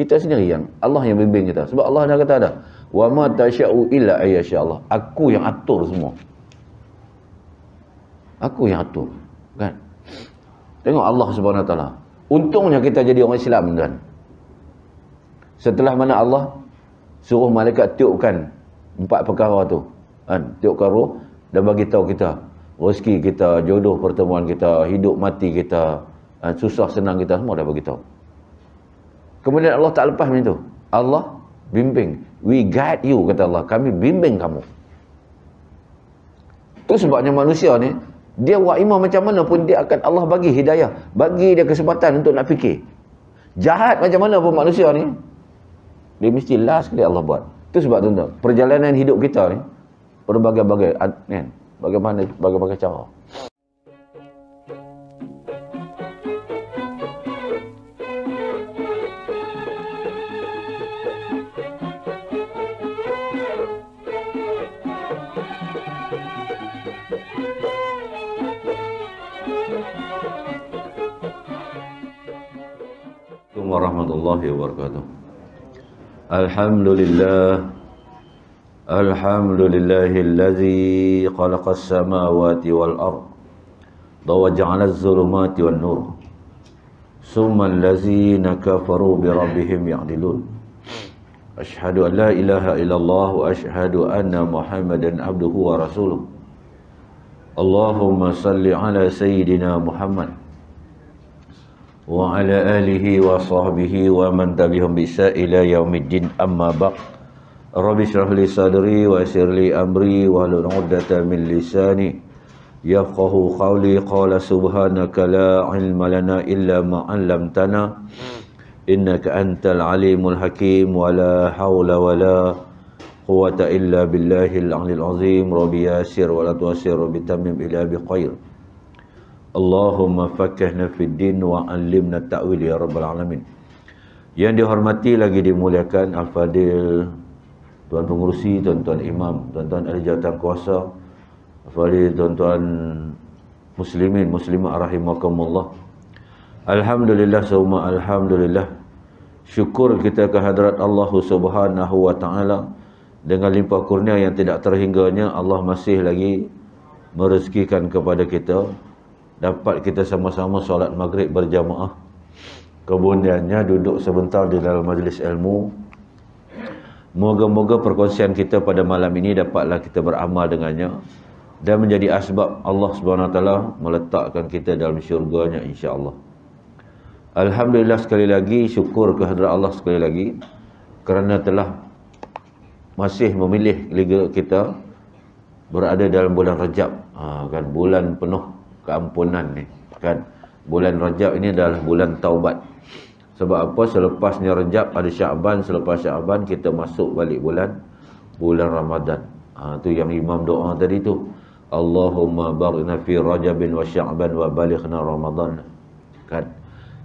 kita sendiri yang Allah yang bimbing kita sebab Allah dah kata dah wa ma tasya'u illa ayyasha Allah aku yang atur semua aku yang atur kan tengok Allah Subhanahu taala untungnya kita jadi orang Islam tuan setelah mana Allah suruh malaikat tiupkan empat perkara tu kan tiupkan roh dan bagi tahu kita rezeki kita jodoh pertemuan kita hidup mati kita kan? susah senang kita semua dah bagi tahu Kemudian Allah tak lepas macam tu. Allah bimbing. We guide you, kata Allah. Kami bimbing kamu. Itu sebabnya manusia ni, dia wa imam macam mana pun dia akan Allah bagi hidayah. Bagi dia kesempatan untuk nak fikir. Jahat macam mana pun manusia ni, dia mesti last sekali Allah buat. Itu sebab tuan-tuan, perjalanan hidup kita ni, berbagai-bagai, ah, kan? Bagaimana, bagaimana cara. warahmatullahi wabarakatuh. Alhamdulillah. Alhamdulillahillazi khalaqas samawati wal ard. Dawaja'ala az-zulumati wal nur. Summal lazina kafaru bi rabbihim ya'dilun. Ashhadu an la ilaha illallah wa ashhadu anna Muhammadan abduhu wa rasuluh. Allahumma salli ala sayyidina Muhammad. وعلى آله وصحبه ومن تبعهم بإحسان إلى يوم الدين أما بعد رب اشرح لي صدري ويسر لي أمري واحلل عقدة من لساني يفقه قولي قال سبحانك لا علم لنا إلا ما علمتنا إنك أنت العليم الحكيم ولا حول ولا قوة إلا بالله العلي العظيم رب ياسر ولا توسر رب تمم إلا بخير Allahumma faqihna fid din wa 'allimna ta'wil ya rabbal alamin. Yang dihormati lagi dimuliakan al-fadil tuan pengerusi, tuan-tuan imam, tuan-tuan ahli jawatan kuasa, al-fadil tuan-tuan muslimin, muslimat rahimakumullah. Alhamdulillah semua alhamdulillah. Syukur kita kehadrat Allah Subhanahu wa taala dengan limpah kurnia yang tidak terhingganya Allah masih lagi merezekikan kepada kita dapat kita sama-sama solat maghrib berjamaah kemudiannya duduk sebentar di dalam majlis ilmu moga-moga perkongsian kita pada malam ini dapatlah kita beramal dengannya dan menjadi asbab Allah SWT meletakkan kita dalam syurganya insyaAllah Alhamdulillah sekali lagi syukur kehadirat Allah sekali lagi kerana telah masih memilih liga kita berada dalam bulan Rejab ha, kan bulan penuh keampunan ni kan bulan rajab ini adalah bulan taubat sebab apa selepasnya rajab ada syaban selepas syaban kita masuk balik bulan bulan ramadan ha, tu yang imam doa tadi tu Allahumma barikna fi rajabin wa syaban wa balighna ramadan kan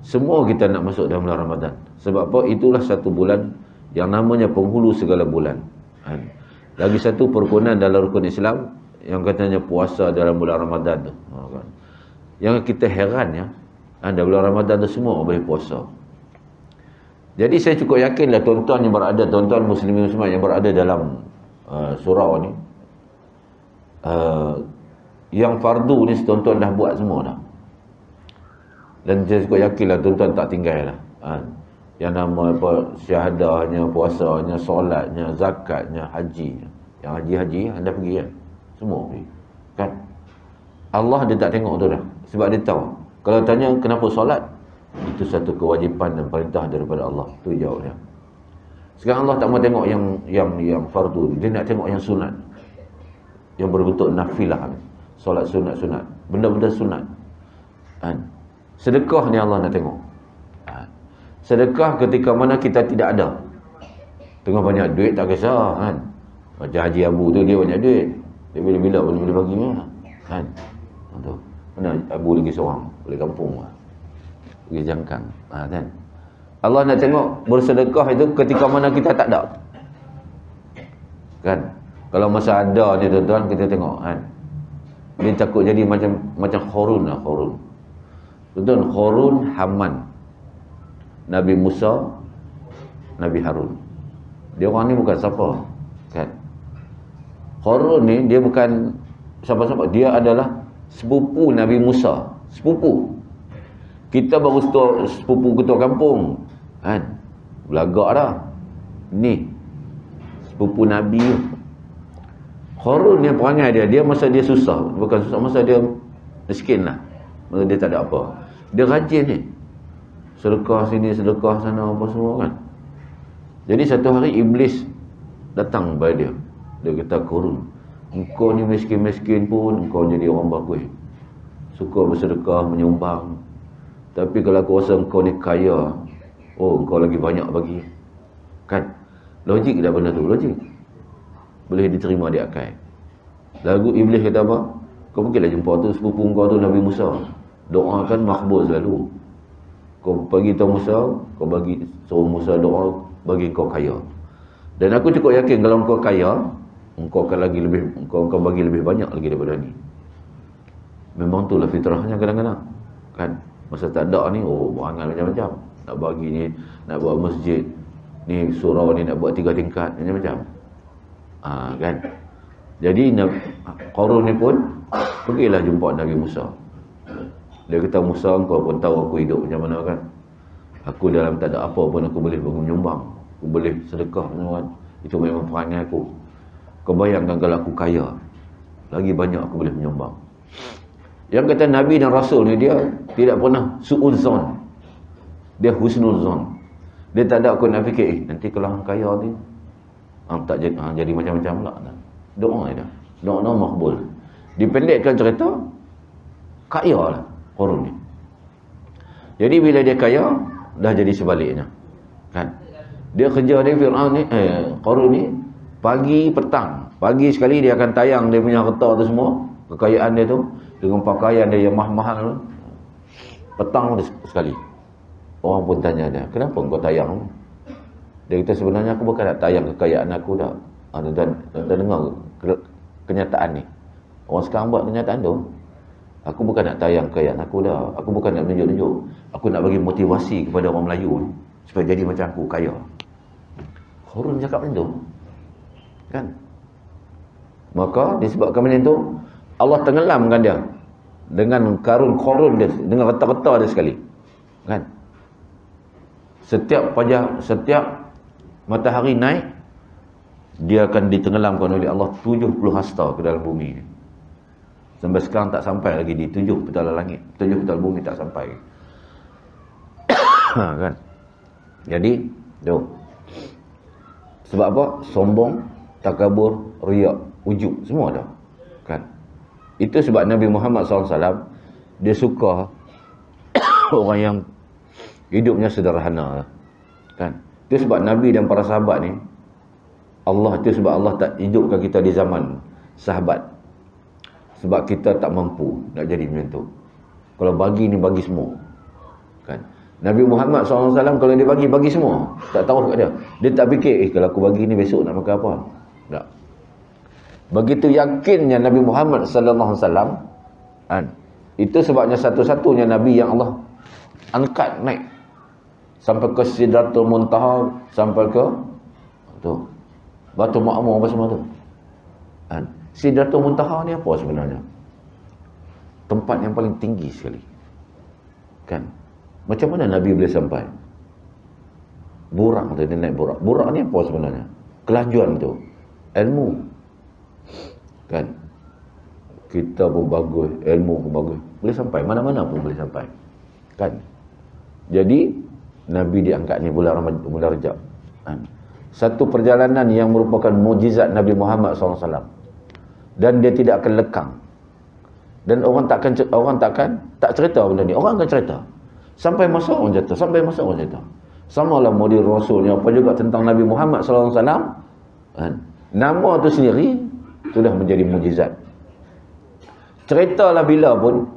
semua kita nak masuk dalam bulan ramadan sebab apa itulah satu bulan yang namanya penghulu segala bulan kan? lagi satu perkunan dalam rukun Islam yang katanya puasa dalam bulan Ramadan tu ha, kan. yang kita heran ya ada ha, bulan Ramadan tu semua boleh puasa jadi saya cukup yakinlah tuan-tuan yang berada tuan-tuan muslimin muslimat yang berada dalam uh, surau ni uh, yang fardu ni tuan-tuan dah buat semua dah dan saya cukup yakinlah tuan-tuan tak tinggal lah ha. yang nama apa syahadahnya puasanya solatnya zakatnya haji yang haji-haji anda pergi ya? semua okey kan Allah dia tak tengok tu dah sebab dia tahu kalau tanya kenapa solat itu satu kewajipan dan perintah daripada Allah tu jawab dia sekarang Allah tak mau tengok yang yang yang fardu dia nak tengok yang sunat yang berbentuk nafilah solat sunat-sunat benda-benda sunat kan sedekah ni Allah nak tengok ha. sedekah ketika mana kita tidak ada tengah banyak duit tak kisah kan macam Haji Abu tu dia banyak duit dia bila bila boleh bila pagi ya. Kan? Tu. Mana Abu lagi seorang, boleh kampung lah. Pergi jangkang. Ha, kan? Allah nak tengok bersedekah itu ketika mana kita tak ada. Kan? Kalau masa ada ni tuan-tuan kita tengok kan. Dia takut jadi macam macam Khurun lah Khurun. Tuan-tuan Khurun Haman. Nabi Musa, Nabi Harun. Dia orang ni bukan siapa. Kan? Harun ni dia bukan siapa-siapa dia adalah sepupu Nabi Musa sepupu kita baru setua, sepupu ketua kampung kan belagak dah ni sepupu Nabi Harun ni perangai dia dia masa dia susah bukan susah masa dia miskin lah masa dia tak ada apa dia rajin ni sedekah sini sedekah sana apa semua kan jadi satu hari iblis datang kepada dia dia kata korun Engkau ni miskin-miskin pun Engkau jadi orang bagus Suka bersedekah, menyumbang Tapi kalau aku rasa engkau ni kaya Oh, engkau lagi banyak bagi Kan? Logik dah benda tu, logik Boleh diterima dia akal Lagu Iblis kata apa? Kau pergilah jumpa tu, sepupu engkau tu Nabi Musa Doakan makbul selalu Kau pergi tau Musa Kau bagi suruh Musa doa Bagi kau kaya dan aku cukup yakin kalau kau kaya, engkau akan lagi lebih engkau akan bagi lebih banyak lagi daripada ni memang itulah fitrahnya kadang-kadang kan masa tak ada ni oh berangan macam-macam nak bagi ni nak buat masjid ni surau ni nak buat tiga tingkat macam-macam ha, kan jadi korun ni pun pergilah jumpa Nabi Musa dia kata Musa kau pun tahu aku hidup macam mana kan aku dalam tak ada apa pun aku boleh nyumbang, aku boleh sedekah semua itu memang perangai aku kau bayangkan kalau aku kaya. Lagi banyak aku boleh menyumbang. Yang kata Nabi dan Rasul ni dia tidak pernah su'ul zon. Dia husnul zon. Dia tak ada aku nak fikir, eh, nanti kalau aku kaya ni, ah, tak jadi, ah, jadi macam-macam lah. Doa ni dah. Doa ni makbul. Dipendekkan cerita, kaya lah korun ni. Jadi bila dia kaya, dah jadi sebaliknya. Kan? Dia kerja dia Fir'aun ni, eh, korun ni, pagi petang pagi sekali dia akan tayang dia punya harta tu semua kekayaan dia tu dengan pakaian dia yang mahal-mahal tu petang tu sekali orang pun tanya dia kenapa kau tayang dia kata sebenarnya aku bukan nak tayang kekayaan aku dah ada ah, dan, dan, dan dengar kenyataan ni orang sekarang buat kenyataan tu aku bukan nak tayang kekayaan aku dah aku bukan nak menunjuk-nunjuk aku nak bagi motivasi kepada orang Melayu eh, supaya jadi macam aku kaya Khurun cakap macam tu kan maka disebabkan macam tu Allah tenggelamkan dia dengan karun korun dia dengan reta-reta dia sekali kan setiap pajak setiap matahari naik dia akan ditenggelamkan oleh Allah 70 hasta ke dalam bumi ni sampai sekarang tak sampai lagi di tujuh petala langit tujuh petala bumi tak sampai ha, kan jadi tu sebab apa sombong takabur, riak, ujub semua dah. Kan? Itu sebab Nabi Muhammad SAW dia suka orang yang hidupnya sederhana. Kan? Itu sebab Nabi dan para sahabat ni Allah itu sebab Allah tak hidupkan kita di zaman sahabat. Sebab kita tak mampu nak jadi macam tu. Kalau bagi ni bagi semua. Kan? Nabi Muhammad SAW kalau dia bagi, bagi semua. Tak tahu kat dia. Dia tak fikir, eh kalau aku bagi ni besok nak makan apa? Begitu yakinnya Nabi Muhammad sallallahu alaihi wasallam kan. Itu sebabnya satu-satunya nabi yang Allah angkat naik sampai ke Sidratul Muntaha sampai ke tu Batu Ma'mur apa semua tu. Kan. Sidratul Muntaha ni apa sebenarnya? Tempat yang paling tinggi sekali. Kan? Macam mana nabi boleh sampai? Burak tu dia naik burak. Burak ni apa sebenarnya? Kelajuan tu. Ilmu kan kita pun bagus ilmu pun bagus boleh sampai mana-mana pun boleh sampai kan jadi Nabi diangkat ni bulan Ramadhan bulan Rejab kan? satu perjalanan yang merupakan mujizat Nabi Muhammad SAW dan dia tidak akan lekang dan orang takkan orang takkan tak cerita benda ni orang akan cerita sampai masa orang cerita sampai masa orang cerita sama lah mudir rasul ni apa juga tentang Nabi Muhammad SAW kan? nama tu sendiri sudah menjadi mujizat ceritalah bila pun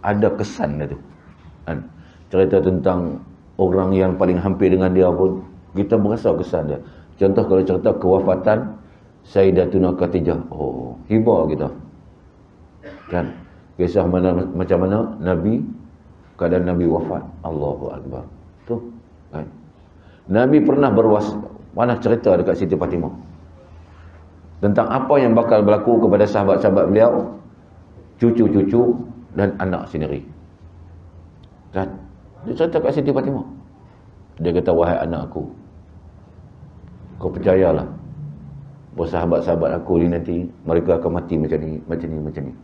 ada kesan dia tu kan? cerita tentang orang yang paling hampir dengan dia pun kita berasa kesan dia contoh kalau cerita kewafatan Sayyidatuna Khatijah oh hibah kita kan kisah mana macam mana Nabi keadaan Nabi wafat Allahu Akbar tu kan Nabi pernah berwas mana cerita dekat Siti Fatimah tentang apa yang bakal berlaku kepada sahabat-sahabat beliau cucu-cucu dan anak sendiri dan dia cerita kat Siti Fatimah dia kata wahai aku. kau percayalah bahawa sahabat-sahabat aku ni nanti mereka akan mati macam ni macam ni macam ni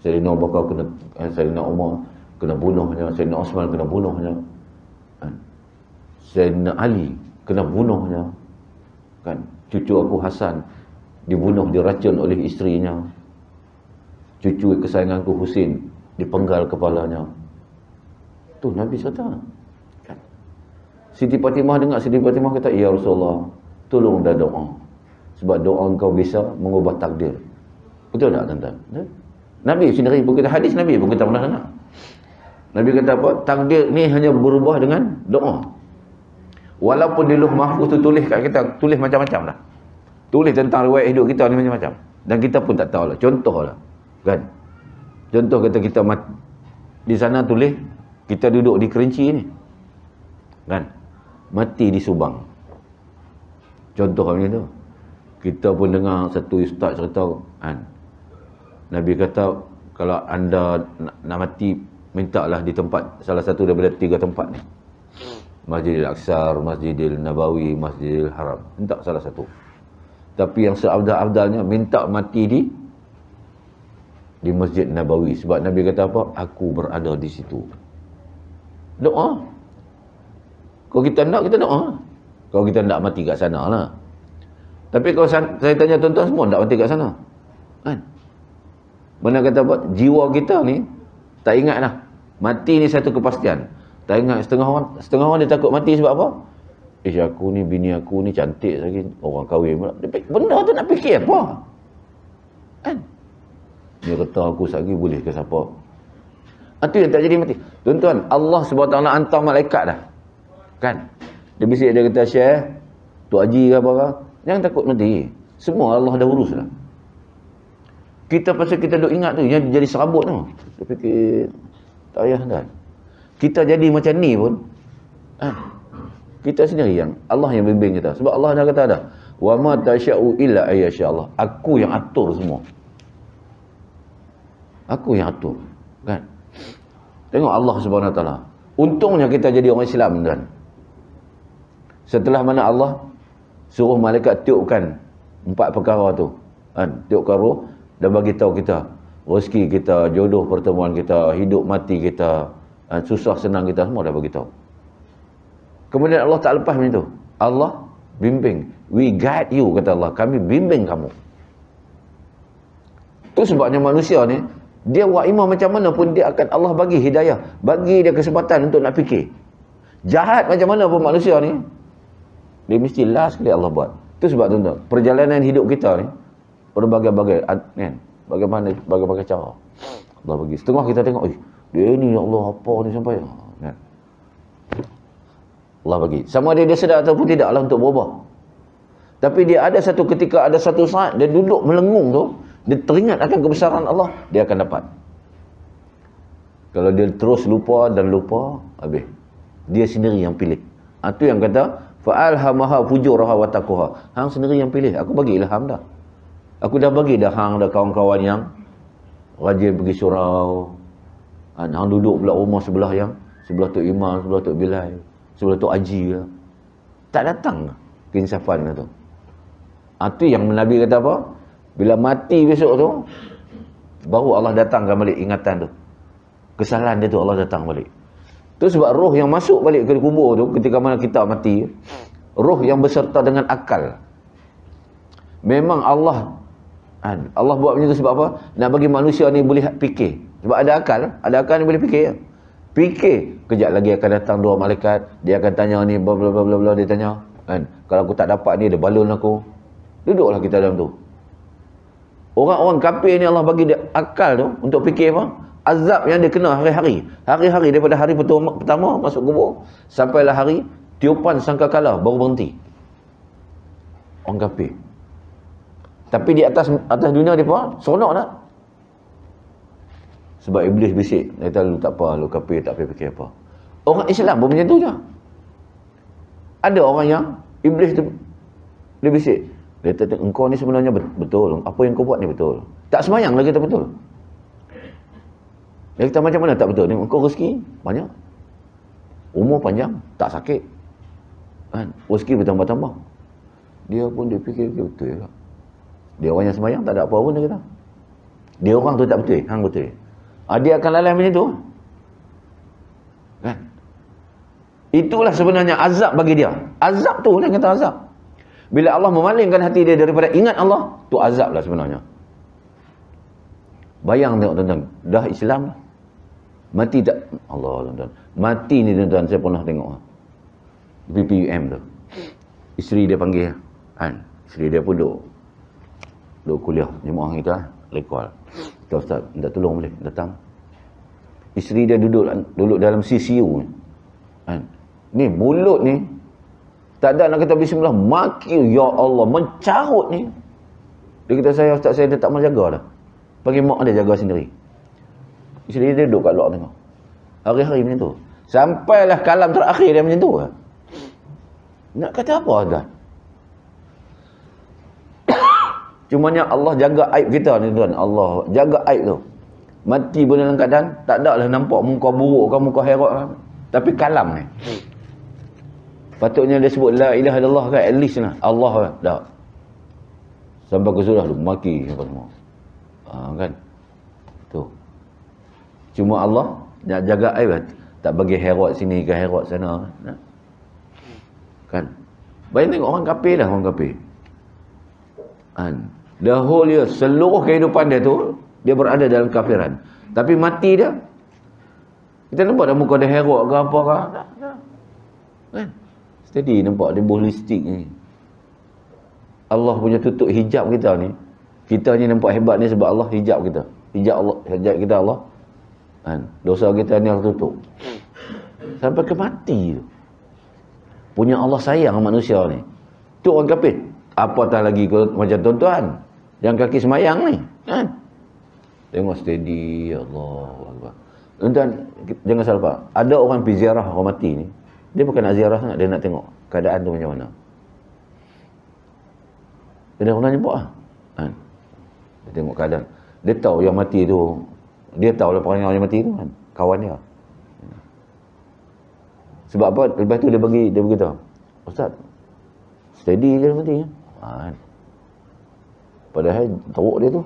Serina Bakar kena eh, Serina Umar kena bunuhnya Serina Osman kena bunuhnya kan? Serina Ali kena bunuhnya kan cucu aku Hasan dibunuh diracun oleh istrinya cucu kesayanganku Husin dipenggal kepalanya tu Nabi kata kan? Siti Fatimah dengar Siti Fatimah kata Ya Rasulullah tolong dah doa sebab doa kau bisa mengubah takdir betul tak tuan-tuan ya? Nabi sendiri pun kata hadis Nabi pun kata pernah dengar Nabi kata apa takdir ni hanya berubah dengan doa walaupun di luh mahfuz tu tulis kat kita tulis macam-macam lah tulis tentang riwayat hidup kita ni macam-macam dan kita pun tak tahulah contohlah kan contoh kata kita di sana tulis kita duduk di kerinci ni kan mati di subang contoh macam tu kita pun dengar satu ustaz cerita kan nabi kata kalau anda nak, nak mati mintalah di tempat salah satu daripada tiga tempat ni hmm. Masjidil Aksar, Masjidil Nabawi, Masjidil Haram. Entah salah satu tapi yang seabdal-abdalnya minta mati di di Masjid Nabawi sebab Nabi kata apa aku berada di situ doa kalau kita nak kita doa kalau kita nak mati kat sana lah tapi kalau saya tanya tuan-tuan semua nak mati kat sana kan mana kata apa jiwa kita ni tak ingat lah mati ni satu kepastian tak ingat setengah orang setengah orang dia takut mati sebab apa Ish eh, aku ni bini aku ni cantik lagi orang kahwin pula. Benda tu nak fikir apa? Kan? Dia kata aku sagi boleh ke siapa? Itu ah, yang tak jadi mati. Tuan-tuan, Allah SWT hantar malaikat dah. Kan? Dia bisik dia kata share. Tu Haji ke apa-apa. Jangan takut mati. Semua Allah dah urus lah. Kita pasal kita duk ingat tu. Yang jadi serabut tu. Dia fikir. Tak payah dah. Kita jadi macam ni pun. Ha? kita sendiri yang Allah yang bimbing kita sebab Allah dah kata dah wa ma tasya'u illa ayyasha Allah aku yang atur semua aku yang atur kan tengok Allah Subhanahu taala untungnya kita jadi orang Islam tuan setelah mana Allah suruh malaikat tiupkan empat perkara tu kan tiupkan roh dan bagi tahu kita rezeki kita jodoh pertemuan kita hidup mati kita kan? susah senang kita semua dah bagi tahu Kemudian Allah tak lepas macam itu. Allah bimbing. We guide you, kata Allah. Kami bimbing kamu. Tu sebabnya manusia ni, dia buat imam macam mana pun, dia akan Allah bagi hidayah. Bagi dia kesempatan untuk nak fikir. Jahat macam mana pun manusia ni, dia mesti last sekali Allah buat. Tu sebab tu tuan perjalanan hidup kita ni, berbagai-bagai, kan? Bagaimana, bagai cara. Allah bagi. Setengah kita tengok, eh, dia ni ya Allah, apa ni sampai? Kan? Allah bagi. Sama ada dia sedar ataupun tidak lah untuk berubah. Tapi dia ada satu ketika, ada satu saat, dia duduk melengung tu, dia teringat akan kebesaran Allah, dia akan dapat. Kalau dia terus lupa dan lupa, habis. Dia sendiri yang pilih. Itu ah, yang kata, fa'alhamaha fujuraha wa taquha. Hang sendiri yang pilih. Aku bagi ilham dah. Aku dah bagi dah hang dah kawan-kawan yang rajin pergi surau. Ah, hang duduk pula rumah sebelah yang sebelah Tok Imam, sebelah Tok Bilal. Sebab tu aji ke. Tak datang keinsafan ah, tu. Itu yang Nabi kata apa? Bila mati besok tu, baru Allah datangkan balik ingatan tu. Kesalahan dia tu Allah datang balik. Itu sebab roh yang masuk balik ke kubur tu, ketika mana kita mati, roh yang berserta dengan akal. Memang Allah kan, Allah buat macam tu sebab apa? Nak bagi manusia ni boleh fikir. Sebab ada akal, ada akal ni boleh fikir fikir kejap lagi akan datang dua malaikat dia akan tanya ni bla bla bla bla dia tanya kan kalau aku tak dapat ni dia balun aku duduklah kita dalam tu orang-orang kafir ni Allah bagi dia akal tu untuk fikir apa azab yang dia kena hari-hari hari-hari daripada hari pertama, masuk kubur sampailah hari tiupan sangka kalah, baru berhenti orang kafir tapi di atas atas dunia dia apa seronok tak sebab iblis bisik. Dia kata, lu tak apa, lu kapir, tak payah fikir apa. Orang Islam pun macam tu je. Ada orang yang iblis tu, dia bisik. Dia kata, engkau ni sebenarnya betul. Apa yang kau buat ni betul. Tak semayang lagi tak betul. Dia kata, macam mana tak betul ni? Engkau rezeki banyak. Umur panjang, tak sakit. Kan? Rezeki bertambah-tambah. Dia pun dia fikir, dia betul juga. Dia orang yang semayang, tak ada apa-apa pun dia kata. Dia orang tu tak betul. Hang betul. Ah, dia akan lalai macam tu. Kan? Itulah sebenarnya azab bagi dia. Azab tu dia kata azab. Bila Allah memalingkan hati dia daripada ingat Allah, tu azab lah sebenarnya. Bayang tengok tuan-tuan, dah Islam lah. Mati tak? Allah tuan-tuan. Mati ni tuan-tuan, saya pernah tengok. BPUM tu. Isteri dia panggil. Kan? Isteri dia pun duduk. Duduk kuliah. Jemaah kita. Kan? Lekol. Lekol. Tuan Ustaz, minta tolong boleh datang. Isteri dia duduk duduk dalam CCU. Kan? Ni mulut ni, tak ada nak kata bismillah, maki ya Allah, mencarut ni. Dia kata, saya Ustaz, saya dah tak mahu jaga dah. Pagi mak dia jaga sendiri. Isteri dia duduk kat luar tengok. Hari-hari macam tu. Sampailah kalam terakhir dia macam tu. Nak kata apa dah? Cuma nya Allah jaga aib kita ni tuan. Allah jaga aib tu. Mati pun dalam keadaan tak ada lah nampak muka buruk kan muka herak kan. Tapi kalam ni. Hmm. Patutnya dia sebut la ilaha illallah kan at least lah. Allah kan. Tak. Sampai ke surah tu maki apa semua. Ha, kan. Tu. Cuma Allah nak jaga aib hati. Lah. Tak bagi herak sini ke herak sana. Nah. Kan. Banyak tengok orang kapir lah orang kapir. Kan. An the whole year seluruh kehidupan dia tu dia berada dalam kafiran tapi mati dia kita nampak dah muka dia herok ke apa ke kan steady nampak dia ballistik ni Allah punya tutup hijab kita ni kita ni nampak hebat ni sebab Allah hijab kita hijab Allah hijab kita Allah kan dosa kita ni Allah tutup sampai ke mati tu punya Allah sayang manusia ni tu orang kafir apatah lagi macam tuan-tuan yang kaki semayang ni. Kan? Tengok steady. Ya Allah. Tuan-tuan, jangan salah pak, Ada orang pergi ziarah orang mati ni. Dia bukan nak ziarah sangat. Dia nak tengok keadaan tu macam mana. Dia pernah jumpa lah. Kan? Dia tengok keadaan. Dia tahu yang mati tu. Dia tahu lah orang yang mati tu kan. Kawan dia. Sebab apa? Lepas tu dia bagi dia beritahu. Ustaz, steady je dia mati. Kan? Ah, kan? Padahal teruk dia tu.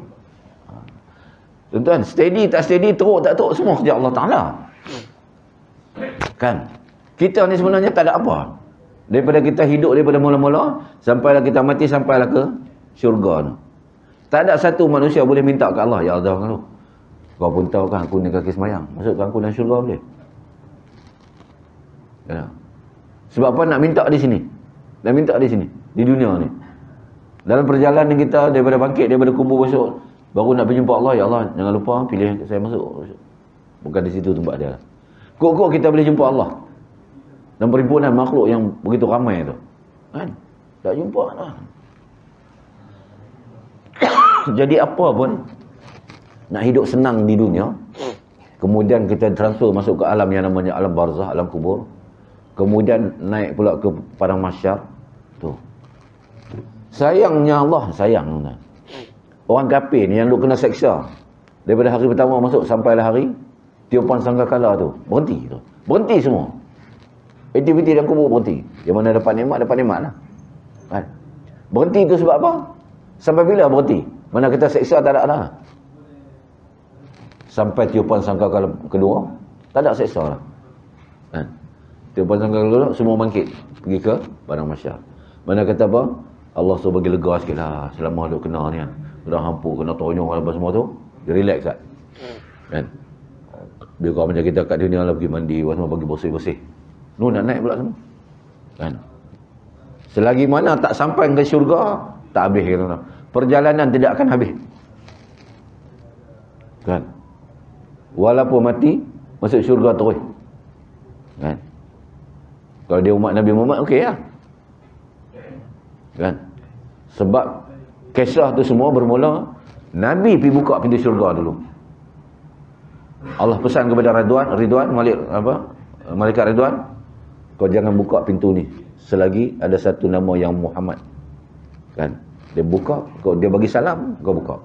Tuan-tuan, steady tak steady, teruk tak teruk, semua kerja Allah Ta'ala. Kan? Kita ni sebenarnya tak ada apa. Daripada kita hidup daripada mula-mula, sampailah kita mati, sampailah ke syurga ni. Tak ada satu manusia boleh minta ke Allah, Ya Allah, kalau. Kau pun tahu kan aku ni kaki semayang. Maksudkan aku dalam syurga boleh. Ya. Sebab apa nak minta di sini? Nak minta di sini? Di dunia ni? Dalam perjalanan kita daripada bangkit daripada kubur besok baru nak berjumpa Allah ya Allah jangan lupa pilih saya masuk. Bukan di situ tempat dia. Kok-kok kita boleh jumpa Allah. Dan perhimpunan makhluk yang begitu ramai tu. Kan? Tak jumpa lah. Jadi apa pun nak hidup senang di dunia kemudian kita transfer masuk ke alam yang namanya alam barzah, alam kubur kemudian naik pula ke padang masyar tu Sayangnya Allah sayang. Orang kafir ni yang duk kena seksa. Daripada hari pertama masuk sampailah hari tiupan sangka kalah tu. Berhenti tu. Berhenti semua. Aktiviti dan kubur berhenti. Yang mana dapat nikmat, dapat nikmat lah. Kan? Berhenti tu sebab apa? Sampai bila berhenti? Mana kita seksa tak ada lah. Sampai tiupan sangka kalah kedua, tak ada seksa lah. Kan? Tiupan sangkakala kedua, semua bangkit. Pergi ke barang masyarakat. Mana kata apa? Allah suruh bagi lega sikit lah selama duk kena ni kan kena hampu kena tonyong apa lah semua tu dia relax tak lah. hmm. kan bila kau macam kita kat dunia lah pergi mandi apa semua pergi bersih-bersih nu nak naik pula semua kan selagi mana tak sampai ke syurga tak habis kan perjalanan tidak akan habis kan walaupun mati masuk syurga terus kan kalau dia umat Nabi Muhammad okey lah ya? kan sebab kisah tu semua bermula Nabi pergi buka pintu syurga dulu Allah pesan kepada Ridwan Ridwan Malik apa Malaikat Ridwan kau jangan buka pintu ni selagi ada satu nama yang Muhammad kan dia buka kau dia bagi salam kau buka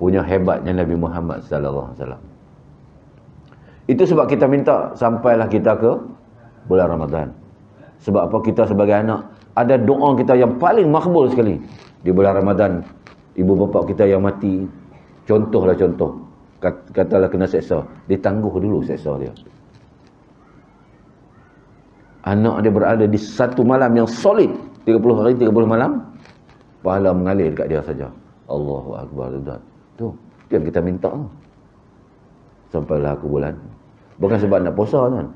punya hebatnya Nabi Muhammad sallallahu alaihi wasallam itu sebab kita minta sampailah kita ke bulan Ramadan sebab apa kita sebagai anak ada doa kita yang paling makbul sekali di bulan Ramadan ibu bapa kita yang mati contohlah contoh katalah kena seksa ditangguh dulu seksa dia anak dia berada di satu malam yang solid 30 hari 30 malam pahala mengalir dekat dia saja Allahu akbar tuan tu yang kita minta sampailah aku bulan bukan sebab nak puasa kan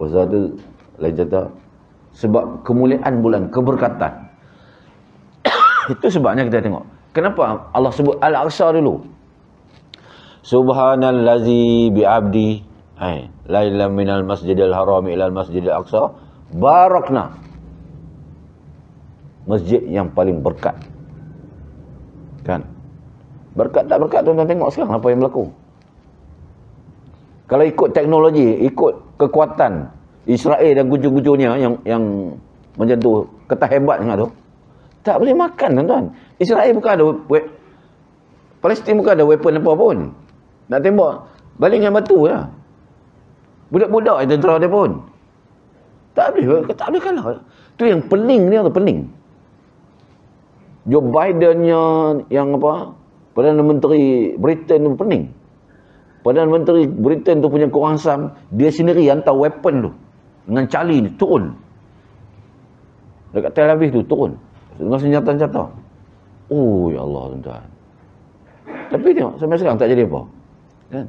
puasa tu lain cerita sebab kemuliaan bulan keberkatan itu sebabnya kita tengok kenapa Allah sebut al-aqsa dulu subhanallazi bi'abdi ai laila minal masjidil haram ilal masjidil aqsa barakna masjid yang paling berkat kan berkat tak berkat tu tuan tengok sekarang apa yang berlaku kalau ikut teknologi ikut kekuatan Israel dan kucing-kucingnya yang yang macam tu kata hebat sangat tu. Tak boleh makan tuan-tuan. Israel bukan ada Palestin bukan ada weapon apa pun. Nak tembak balik dengan batu je. Lah. Ya. Budak-budak yang tentera dia pun. Tak boleh, tak boleh kalah. Tu yang pening dia tu, pening. Joe Bidennya yang apa? Perdana Menteri Britain tu pening. Perdana Menteri Britain tu punya kurang asam, dia sendiri hantar weapon tu dengan cali ni turun dekat Tel Aviv tu turun dengan senjata-senjata oh ya Allah tuan tapi tengok sampai sekarang tak jadi apa kan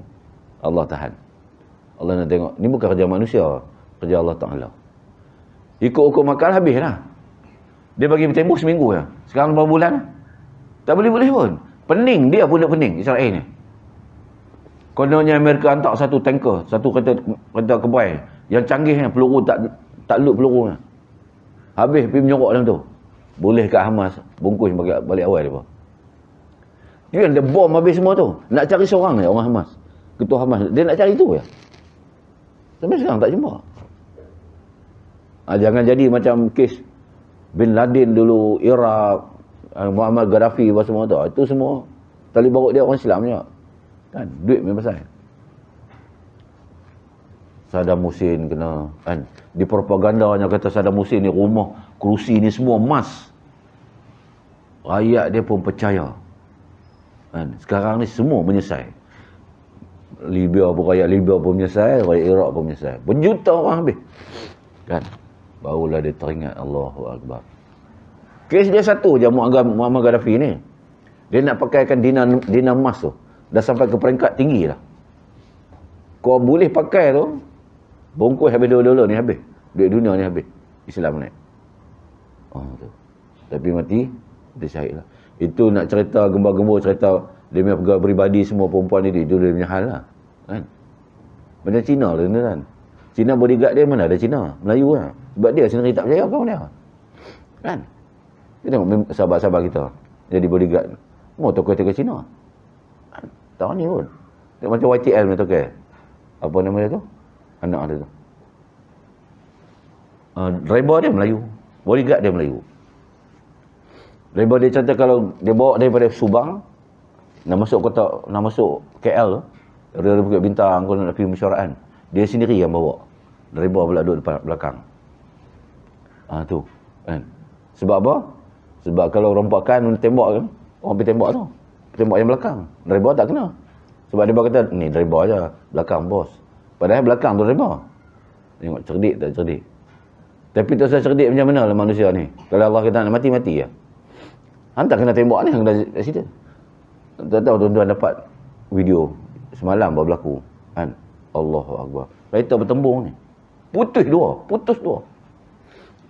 Allah tahan Allah nak tengok ni bukan kerja manusia kerja Allah Ta'ala ikut hukum makan habis lah dia bagi tembus seminggu ya. sekarang berapa bulan tak boleh-boleh pun pening dia pun pening Israel ni Kononnya Amerika hantar satu tanker, satu kereta kereta kebai yang canggih kan peluru tak tak lut peluru kan. Habis pergi menyorok dalam tu. Boleh kat Hamas bungkus bagi balik awal dia. Dia ada bom habis semua tu. Nak cari seorang ya orang Hamas. Ketua Hamas dia nak cari tu ya. Sampai sekarang tak jumpa. Ha, jangan jadi macam kes Bin Laden dulu, Iraq, ah, Muhammad Gaddafi apa semua tu. Ah, itu semua tali baruk dia orang Islam juga. Kan? Duit memang besar. Saddam Hussein kena kan di propaganda hanya kata Saddam Hussein ni rumah kerusi ni semua emas rakyat dia pun percaya kan sekarang ni semua menyesal Libya pun rakyat Libya pun menyesal rakyat Iraq pun menyesal berjuta orang habis kan barulah dia teringat Allahu Akbar kes dia satu je Muhammad Gaddafi ni dia nak pakaikan dinar dinar emas tu dah sampai ke peringkat tinggi lah kau boleh pakai tu bungkus habis dulu-dulu ni habis duit dunia ni habis Islam ni oh tu tapi mati dia syahid lah itu nak cerita gembar-gembar cerita dia punya pegawai peribadi semua perempuan ni itu dia punya hal lah kan macam Cina lah kena kan Cina bodyguard dia mana ada Cina Melayu lah sebab dia sendiri tak percaya kau dia kan kita tengok sahabat-sahabat kita jadi bodyguard semua tokoh-tokoh Cina kan? tahun ni pun macam YTL punya tokoh apa nama dia tu anak dia tu. Uh, driver dia Melayu. Bodyguard dia Melayu. Driver dia contoh kalau dia bawa daripada Subang, nak masuk kota, nak masuk KL tu, Ria Bukit Bintang, kalau nak pergi mesyuaraan, dia sendiri yang bawa. Driver pula duduk depan belakang. Ah uh, tu. Kan? Sebab apa? Sebab kalau rompakan tembak kan, orang pergi tembak tu. Tembak yang belakang. Driver tak kena. Sebab dia kata, ni driver je, belakang bos. Padahal belakang tu riba. Tengok cerdik tak cerdik. Tapi tak usah cerdik macam mana lah manusia ni. Kalau Allah kita nak mati, mati ya. Hantar kena tembok ni, kena accident. Tak tahu tuan-tuan dapat video semalam baru berlaku. Kan? Allah Akbar. Kereta bertembung ni. Putus dua. Putus dua.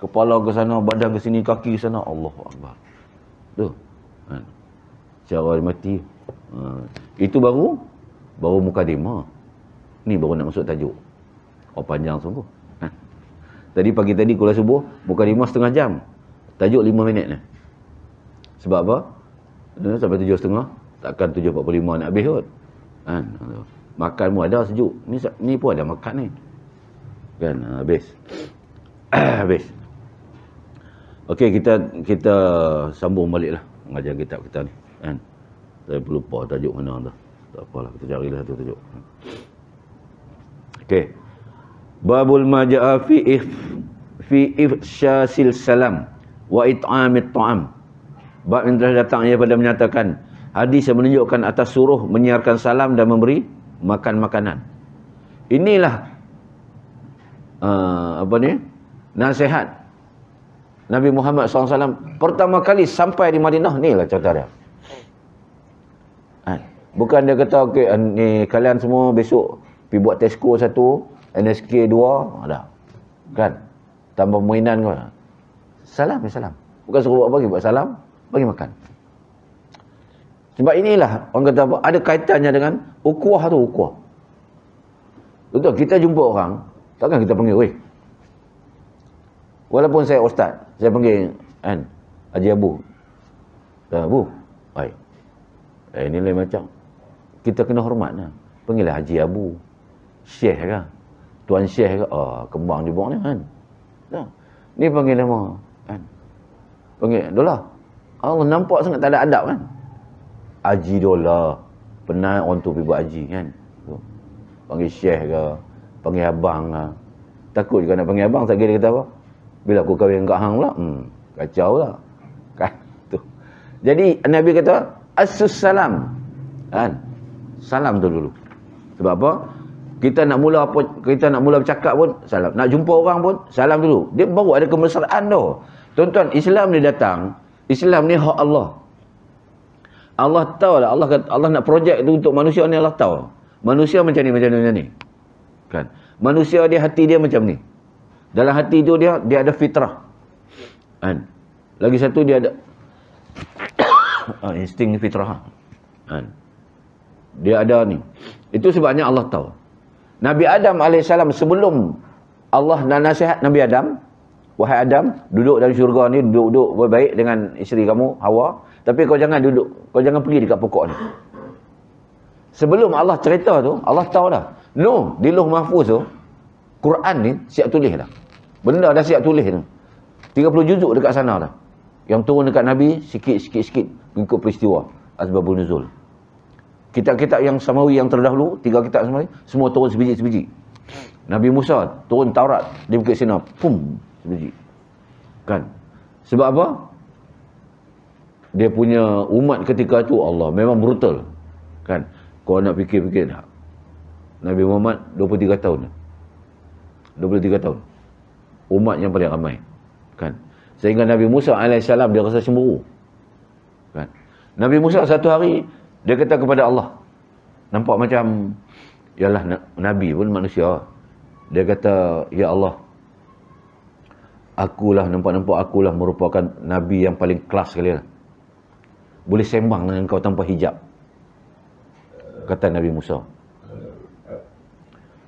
Kepala ke sana, badan ke sini, kaki ke sana. Allah Akbar. Tu. Kan? Cara dia mati. Uh, itu baru baru muka dia Ni baru nak masuk tajuk. Oh panjang sungguh. Ha? Tadi pagi tadi kula subuh buka lima setengah jam. Tajuk lima minit ni. Sebab apa? Eh, sampai tujuh setengah. Takkan tujuh empat puluh lima nak habis kot. Ha? Makan pun ada sejuk. Ni, ni pun ada makan ni. Kan? Ha, habis. habis. Okey kita kita sambung balik lah. mengajar kitab kita ni. Kan? Saya lupa tajuk mana tu. Tak apalah kita carilah tu tajuk. Hmm. Okey. Babul majaa fi if fi ifsyasil salam wa it'amit ta'am. Bab yang telah datang ia pada menyatakan hadis yang menunjukkan atas suruh menyiarkan salam dan memberi makan makanan. Inilah uh, apa ni? Nasihat Nabi Muhammad SAW pertama kali sampai di Madinah ni lah cerita dia. Ha, bukan dia kata okay, ni kalian semua besok pergi buat Tesco satu, NSK dua, ada. Ah, kan? Tambah mainan kau. Salam, ya, salam. Bukan suruh buat bagi, buat salam, bagi makan. Sebab inilah, orang kata apa, ada kaitannya dengan ukuah tu, ukuah. Betul, kita jumpa orang, takkan kita panggil, weh. Walaupun saya ustaz, saya panggil, kan, Haji Abu. Eh, Abu, baik. Eh, ini lain macam. Kita kena hormat lah. Panggil Haji Abu. Syekh kan. Tuan Syekh kan. Oh, kembang je ni kan. Ya. Ni panggil nama. Kan? Panggil Dola. Allah ah, nampak sangat tak ada adab kan. aji Dola. Penat orang tu pergi buat haji kan. Panggil Syekh ke. Panggil Abang lah. Takut juga nak panggil Abang. Sekejap kira kata apa. Bila aku kahwin dengan Hang pula. Hmm, kacau lah. Kan? Tu. Jadi Nabi kata. Assalam. Kan? Salam tu dulu. Sebab apa? kita nak mula apa kita nak mula bercakap pun salam nak jumpa orang pun salam dulu dia baru ada kemesraan tu tuan-tuan Islam ni datang Islam ni hak Allah Allah tahu lah Allah kata, Allah nak projek tu untuk manusia ni Allah tahu manusia macam ni macam ni macam ni kan manusia dia hati dia macam ni dalam hati tu dia dia ada fitrah kan lagi satu dia ada ah, insting fitrah kan dia ada ni itu sebabnya Allah tahu Nabi Adam AS sebelum Allah dan nasihat Nabi Adam. Wahai Adam, duduk dalam syurga ni, duduk-duduk baik-baik dengan isteri kamu, Hawa. Tapi kau jangan duduk, kau jangan pergi dekat pokok ni. Sebelum Allah cerita tu, Allah tahu dah. No, di luh mahfuz tu, Quran ni siap tulis dah. Benda dah siap tulis ni. 30 juzuk dekat sana dah. Yang turun dekat Nabi, sikit-sikit-sikit mengikut peristiwa. Azbabun Nuzul kitab-kitab yang samawi yang terdahulu, tiga kitab samawi, semua turun sebiji-sebiji. Nabi Musa turun Taurat di Bukit Sina, pum, sebiji. Kan? Sebab apa? Dia punya umat ketika itu Allah memang brutal. Kan? Kau nak fikir-fikir tak? Nabi Muhammad 23 tahun. 23 tahun. Umat yang paling ramai. Kan? Sehingga Nabi Musa AS dia rasa cemburu. Kan? Nabi Musa satu hari dia kata kepada Allah. Nampak macam ialah nabi pun manusia. Dia kata, "Ya Allah, akulah nampak-nampak akulah merupakan nabi yang paling kelas sekali. Boleh sembang dengan kau tanpa hijab." Kata Nabi Musa.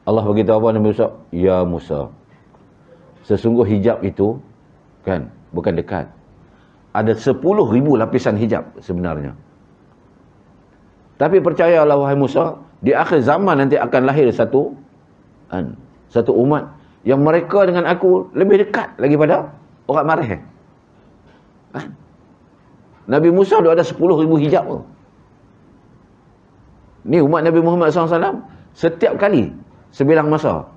Allah begitu apa Nabi Musa? "Ya Musa, sesungguh hijab itu kan bukan dekat. Ada ribu lapisan hijab sebenarnya." Tapi percayalah wahai Musa, di akhir zaman nanti akan lahir satu an, satu umat yang mereka dengan aku lebih dekat lagi pada orang marah. Eh? Kan? Nabi Musa dah ada 10 ribu hijab tu. Ni umat Nabi Muhammad SAW, setiap kali, sebilang masa,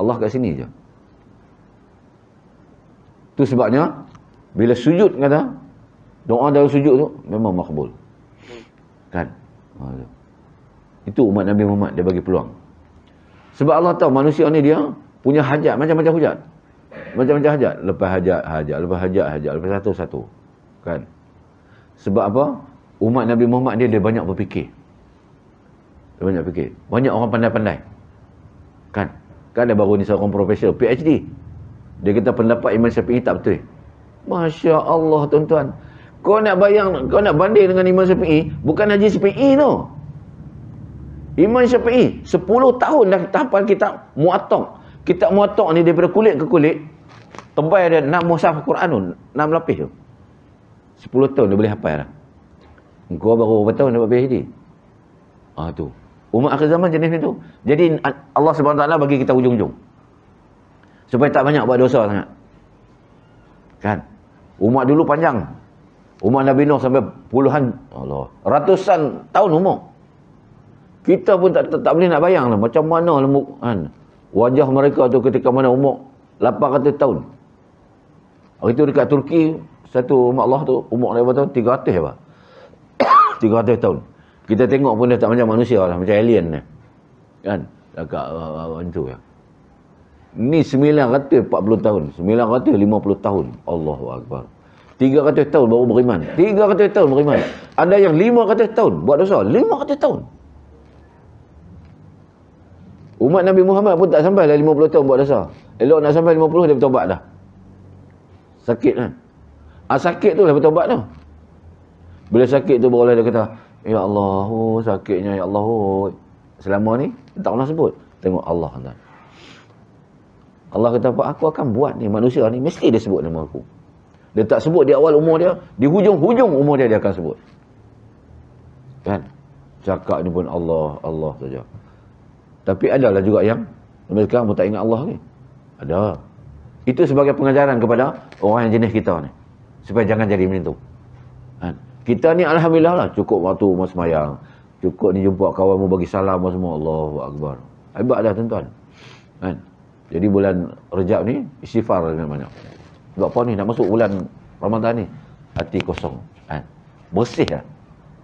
Allah kat sini je. Tu sebabnya, bila sujud kata, doa dalam sujud tu, memang makbul. Kan? Itu umat Nabi Muhammad dia bagi peluang. Sebab Allah tahu manusia ni dia punya hajat macam-macam hujat. Macam-macam hajat. Lepas hajat, hajat. Lepas hajat, hajat. Lepas satu, satu. Kan? Sebab apa? Umat Nabi Muhammad dia, dia banyak berfikir. Dia banyak fikir. Banyak orang pandai-pandai. Kan? Kan dia baru ni seorang profesor, PhD. Dia kata pendapat Imam Syafi'i tak betul. Masya Allah, tuan-tuan. Kau nak bayang, kau nak banding dengan Imam Syafi'i, bukan Haji Syafi'i tu. Imam Syafi'i, sepuluh tahun dah tapal kitab Mu'atok. Kitab Mu'atok ni daripada kulit ke kulit, tebal dia nak musaf Quran tu, 6 lapis tu. Sepuluh tahun dia boleh hafal lah. Kau baru berapa tahun dia buat PhD? Ah tu. Umat akhir zaman jenis itu. Jadi Allah SWT bagi kita ujung-ujung. Supaya tak banyak buat dosa sangat. Kan? Umat dulu panjang. Umar Nabi Nuh sampai puluhan Allah, ratusan tahun umur. Kita pun tak, tak, tak boleh nak bayang lah. Macam mana lembut, lah kan? wajah mereka tu ketika mana umur lapan 800 tahun. Hari tu dekat Turki, satu umat Allah tu umur dia tahun? 300 apa? 300 tahun. Kita tengok pun dia tak macam manusia lah. Macam alien ni. Kan? Dekat uh, uh, uh tu ya. Ni 940 tahun. puluh tahun. Allahu Akbar. Tiga 300 tahun baru beriman. Tiga 300 tahun beriman. Ada yang lima 500 tahun buat dosa. Lima 500 tahun. Umat Nabi Muhammad pun tak sampai lah puluh tahun buat dosa. Elok nak sampai lima puluh dia bertobat dah. Sakit kan? Ah ha, sakit tu lah bertobat tu. Bila sakit tu barulah dia kata, "Ya Allah, oh, sakitnya ya Allah." Oh. Selama ni tak pernah sebut. Tengok Allah tuan. Allah kata apa? Aku akan buat ni manusia ni mesti dia sebut nama aku. Dia tak sebut di awal umur dia, di hujung-hujung umur dia dia akan sebut. Kan? Cakap ni pun Allah, Allah saja. Tapi adalah juga yang mereka sekarang pun tak ingat Allah ni. Ada. Itu sebagai pengajaran kepada orang yang jenis kita ni. Supaya jangan jadi macam tu. Kan? Kita ni Alhamdulillah lah. Cukup waktu umur semayang. Cukup ni jumpa kawan mu bagi salam semua. Allah Akbar. Hebat dah tuan-tuan. Kan? Jadi bulan Rejab ni istighfar dengan -banyak. Sebab apa ni? Nak masuk bulan Ramadhan ni. Hati kosong. Ha. Bersih lah.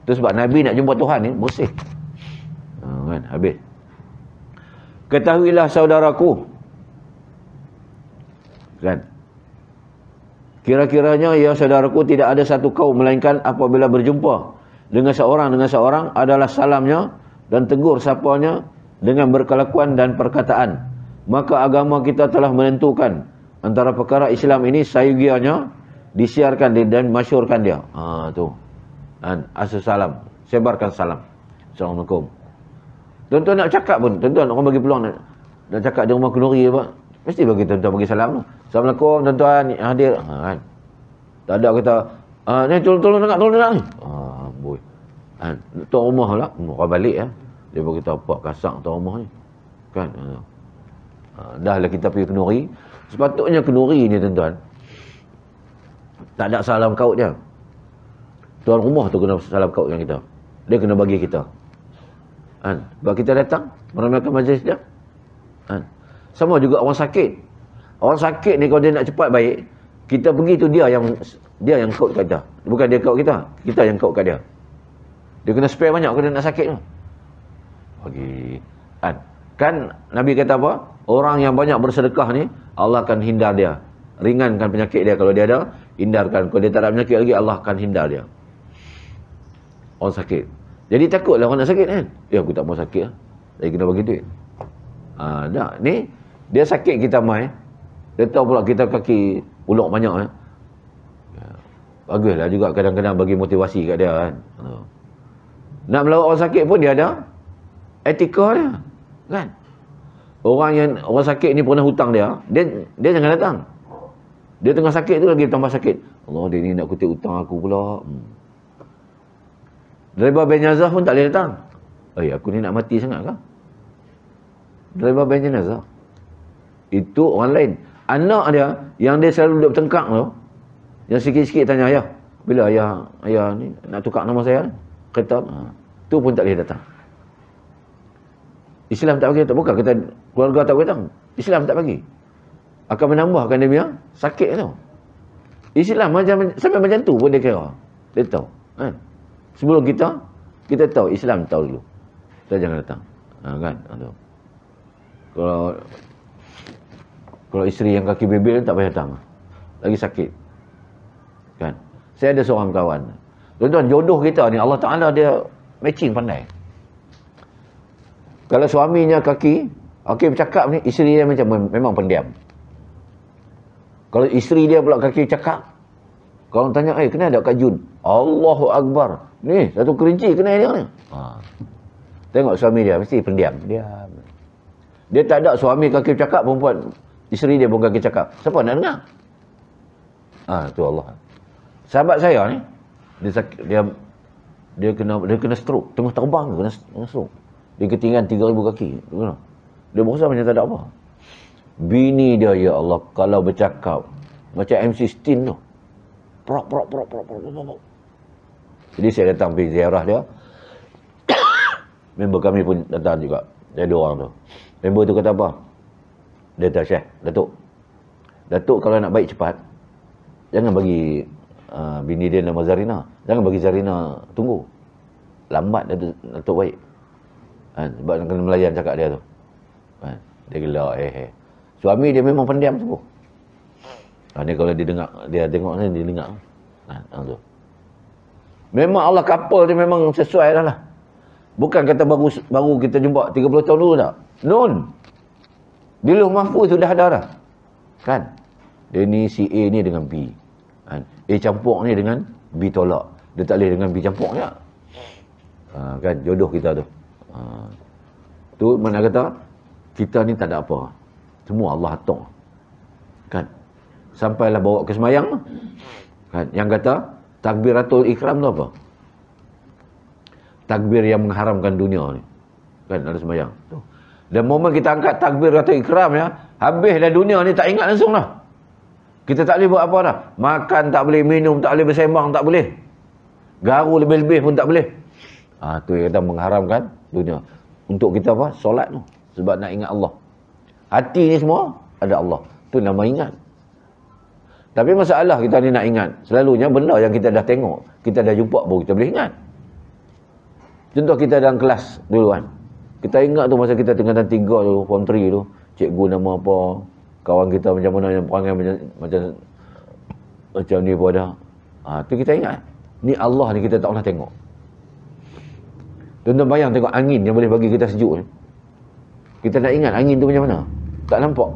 Itu sebab Nabi nak jumpa Tuhan ni, bersih. Ha, kan? Habis. Ketahuilah saudaraku. Kan? Kira-kiranya ya saudaraku tidak ada satu kaum melainkan apabila berjumpa dengan seorang dengan seorang adalah salamnya dan tegur sapanya dengan berkelakuan dan perkataan. Maka agama kita telah menentukan antara perkara Islam ini sayugianya disiarkan dia dan masyurkan dia. Ha tu. Dan assalam, sebarkan salam. Assalamualaikum. tuan nak cakap pun, tuan-tuan orang bagi peluang nak, nak cakap di rumah kenduri apa? Mesti bagi tuan bagi salam tu. Assalamualaikum tuan-tuan hadir. Ha, kan. Tak ada kata, ah ni tolong-tolong nak tolong nak ni. Ha boy. Kan, tuan rumah lah, orang balik ya. Dia bagi tahu apa kasak tuan rumah ni. Kan? Ha. ha Dah lah kita pergi kenduri, Sepatutnya kenduri ni tuan-tuan. Tak ada salam kau je. Tuan rumah tu kena salam kau dengan kita. Dia kena bagi kita. Kan? Sebab kita datang, meramaikan majlis dia. Kan? Sama juga orang sakit. Orang sakit ni kalau dia nak cepat baik, kita pergi tu dia yang dia yang kau kat kita. Bukan dia kau kita. Kita yang kau kat dia. Dia kena spare banyak kalau dia nak sakit tu. Bagi. Kan? Kan Nabi kata apa? Orang yang banyak bersedekah ni, Allah akan hindar dia. Ringankan penyakit dia kalau dia ada, hindarkan. Kalau dia tak ada penyakit lagi, Allah akan hindar dia. Orang sakit. Jadi takutlah orang nak sakit kan? Ya, aku tak mau sakit lah. Jadi kena bagi duit. Ha, dah. Ni, dia sakit kita mai. Eh. Dia tahu pula kita kaki ulok banyak. Eh. Ya. Baguslah juga kadang-kadang bagi motivasi kat dia kan. Ha. Nak melawat orang sakit pun dia ada etika dia. Kan? orang yang orang sakit ni pernah hutang dia, dia dia jangan datang. Dia tengah sakit tu lagi tambah sakit. Allah dia ni nak kutip hutang aku pula. Hmm. Driver Ben Yazah pun tak boleh datang. Eh, aku ni nak mati sangat kah? Driver Ben Yazah. Itu orang lain. Anak dia, yang dia selalu duduk tengkak tu, yang sikit-sikit tanya ayah, bila ayah ayah ni nak tukar nama saya? Kereta. Ha. Tu pun tak boleh datang. Islam tak bagi tak buka kita keluarga tak datang Islam tak bagi akan menambahkan dia punya sakit tu Islam macam sampai macam tu pun dia kira dia tahu kan sebelum kita kita tahu Islam tahu dulu kita jangan datang ha, kan ha, tu kalau kalau isteri yang kaki bebel tak payah datang lagi sakit kan saya ada seorang kawan tuan-tuan jodoh kita ni Allah Ta'ala dia matching pandai kalau suaminya kaki Okey bercakap ni isteri dia macam memang pendiam. Kalau isteri dia pula kaki cakap. Kalau tanya, "Eh, kenapa ada Kak Jun?" Allahu Akbar. Ni satu kerinci kena dia ni. Ha. Tengok suami dia mesti pendiam, Dia, Dia tak ada suami kaki cakap perempuan isteri dia pun kaki cakap. Siapa nak dengar? Ah, ha, tu Allah. Sahabat saya ni dia sakit dia dia kena dia kena stroke, tengah terbang kena, kena stroke. Dia ketinggian 3000 kaki. Tengah. Dia berusaha macam tak ada apa. Bini dia, ya Allah, kalau bercakap, macam MC Stin tu. Prok, prok, prok, prok, prok, prok, prok. Jadi saya datang pergi ziarah dia. Member kami pun datang juga. Ada orang tu. Member tu kata apa? Dia kata, Syekh, Datuk. Datuk kalau nak baik cepat, jangan bagi uh, bini dia nama Zarina. Jangan bagi Zarina tunggu. Lambat Datuk, Datuk baik. Ha, sebab nak kena melayan cakap dia tu. Kan? Dia gelak eh, eh. Suami dia memang pendiam tu. Ha, kalau dia dengar, dia tengok ni, dia dengar. Ha, tu. Memang Allah kapal dia memang sesuai dah lah. Bukan kata baru, baru kita jumpa 30 tahun dulu tak? Nun. Dia luh mampu sudah ada dah. Kan? Dia ni si A ni dengan B. Ha, A campur ni dengan B tolak. Dia tak boleh dengan B campur ni ha, ah, kan? Jodoh kita tu. Ha. Tu mana kata? kita ni tak ada apa semua Allah atur kan sampailah bawa ke semayang kan yang kata takbiratul ikram tu apa takbir yang mengharamkan dunia ni kan ada semayang tu dan momen kita angkat takbir kata ikram ya habis dah dunia ni tak ingat langsung lah kita tak boleh buat apa dah makan tak boleh minum tak boleh bersembang tak boleh garu lebih-lebih pun tak boleh ha, tu yang kata mengharamkan dunia untuk kita apa solat tu sebab nak ingat Allah. Hati ni semua ada Allah. Tu nama ingat. Tapi masalah kita ni nak ingat. Selalunya benda yang kita dah tengok, kita dah jumpa baru kita boleh ingat. Contoh kita dalam kelas dulu kan. Kita ingat tu masa kita tingkatan tiga tu, form 3 tu. Cikgu nama apa, kawan kita macam mana, yang perangai macam, macam, macam ni pun ada. Ha, tu kita ingat. Ni Allah ni kita tak pernah tengok. Tuan-tuan bayang tengok angin yang boleh bagi kita sejuk kita nak ingat angin tu macam mana tak nampak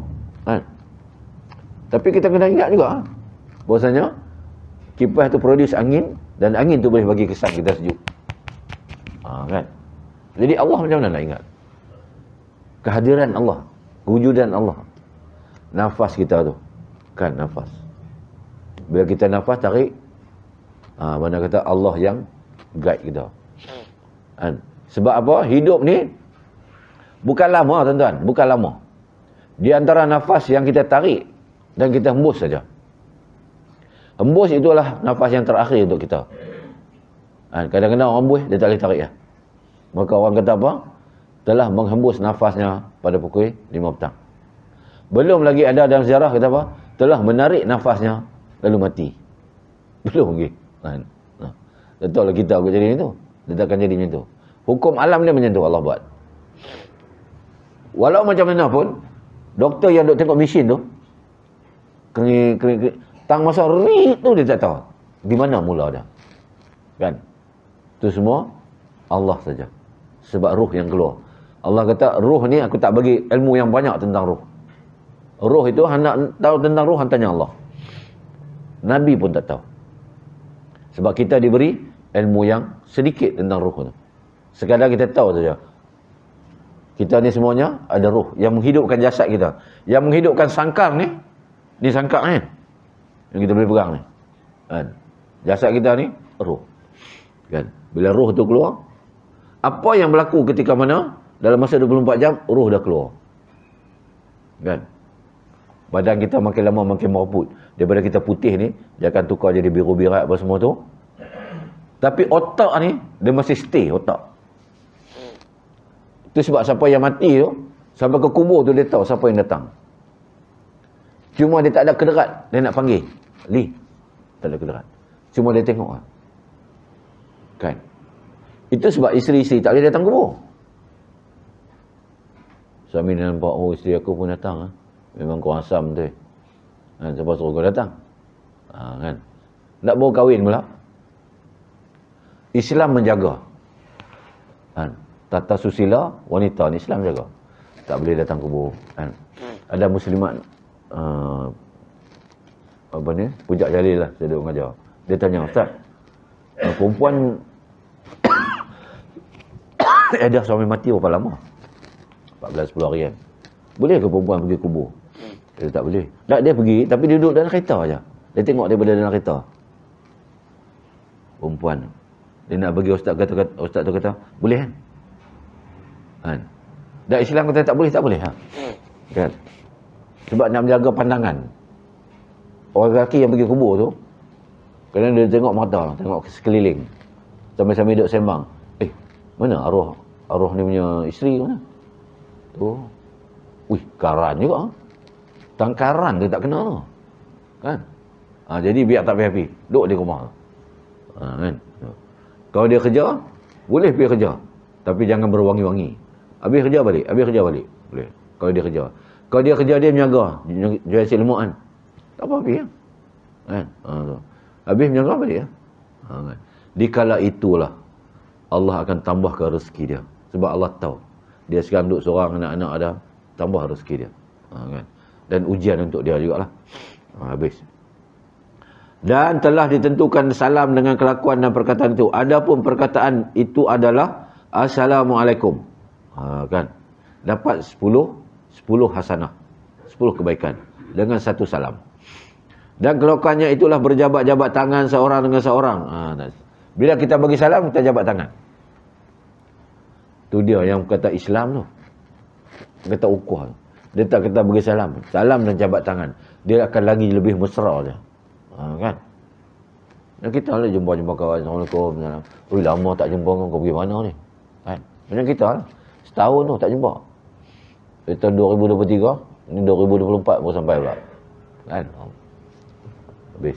ha? tapi kita kena ingat juga ha? bahasanya kipas tu produce angin dan angin tu boleh bagi kesan kita sejuk ha, kan jadi Allah macam mana nak ingat kehadiran Allah kewujudan Allah nafas kita tu kan nafas bila kita nafas tarik ha, mana kata Allah yang guide kita hmm. kan sebab apa hidup ni Bukan lama tuan-tuan, bukan lama. Di antara nafas yang kita tarik dan kita hembus saja. Hembus itulah nafas yang terakhir untuk kita. Ha, kadang-kadang orang hembus, dia tak boleh tarik. Ya. Maka orang kata apa? Telah menghembus nafasnya pada pukul lima petang. Belum lagi ada dalam sejarah kata apa? Telah menarik nafasnya lalu mati. Belum lagi. Kan? Ha, Tentulah ha. kita jadi macam itu. Dia takkan jadi macam tu. Hukum alam dia macam tu Allah buat. Walau macam mana pun, doktor yang duk tengok mesin tu, kering, kering, kering, tang masa rik tu dia tak tahu. Di mana mula dia. Kan? Itu semua Allah saja. Sebab ruh yang keluar. Allah kata, ruh ni aku tak bagi ilmu yang banyak tentang ruh. Ruh itu, hendak tahu tentang ruh, tanya Allah. Nabi pun tak tahu. Sebab kita diberi ilmu yang sedikit tentang ruh itu. Sekadar kita tahu saja kita ni semuanya ada roh yang menghidupkan jasad kita yang menghidupkan sangkar ni ni sangkar ni yang kita boleh pegang ni kan jasad kita ni roh kan bila roh tu keluar apa yang berlaku ketika mana dalam masa 24 jam roh dah keluar kan badan kita makin lama makin meruput daripada kita putih ni dia akan tukar jadi biru-birat apa semua tu tapi otak ni dia masih stay otak itu sebab siapa yang mati tu, sampai ke kubur tu dia tahu siapa yang datang. Cuma dia tak ada kederat, dia nak panggil. Li, tak ada kederat. Cuma dia tengok lah. Kan? Itu sebab isteri-isteri tak boleh datang kubur. Suami dia nampak, oh isteri aku pun datang. Lah. Memang kau asam tu. Ha, siapa suruh kau datang? Ha, kan? Nak bawa kahwin pula. Islam menjaga. Ha tata susila wanita ni Islam jaga. Tak boleh datang kubur kan. Hmm. Ada muslimat uh, apa ni? Pujak Jalil lah saya duduk mengajar. Dia tanya, "Ustaz, uh, perempuan ada suami mati berapa lama? 14 10 hari kan. Boleh ke perempuan pergi kubur? Hmm. Dia tak boleh. Tak dia pergi tapi dia duduk dalam kereta aja. Dia tengok dia berada dalam kereta. Perempuan dia nak bagi ustaz kata, kata ustaz tu kata, "Boleh kan?" Kan? Dan Islam kata tak boleh, tak boleh. Ha? Hmm. Kan? Sebab nak menjaga pandangan. Orang lelaki yang pergi kubur tu, kadang dia tengok mata, tengok sekeliling. Sambil-sambil duduk sembang. Eh, mana arwah? Arwah ni punya isteri mana? Tu. Wih, karan juga. Ha? Tangkaran tu tak kena Kan? Ha, jadi biar tak happy-happy. Duduk di rumah. Ha, kan? Kalau dia kerja, boleh pergi kerja. Tapi jangan berwangi-wangi. Habis kerja balik, habis kerja balik. Boleh. Kalau dia kerja. Kalau dia kerja dia menjaga, jual nasi lemak kan. Tak apa habis ya. Kan? Ha, tu. Habis menjaga balik ya. Ha, kan? Di kala itulah Allah akan tambahkan rezeki dia. Sebab Allah tahu. Dia sekarang duduk seorang anak-anak ada tambah rezeki dia. Ha, kan? Dan ujian untuk dia juga lah. Ha, habis. Dan telah ditentukan salam dengan kelakuan dan perkataan itu. Adapun perkataan itu adalah Assalamualaikum ha, kan dapat 10 10 hasanah 10 kebaikan dengan satu salam dan kelokannya itulah berjabat-jabat tangan seorang dengan seorang ha, bila kita bagi salam kita jabat tangan tu dia yang kata Islam tu kata ukuh dia tak kata bagi salam salam dan jabat tangan dia akan lagi lebih mesra dia ha, kan dan kita lah jumpa-jumpa kawan Assalamualaikum Assalamualaikum Ui lama tak jumpa kau pergi mana ni kan macam kita lah Setahun tu tak jumpa. Dari 2023, ni 2024 baru sampai pula. Kan? Habis.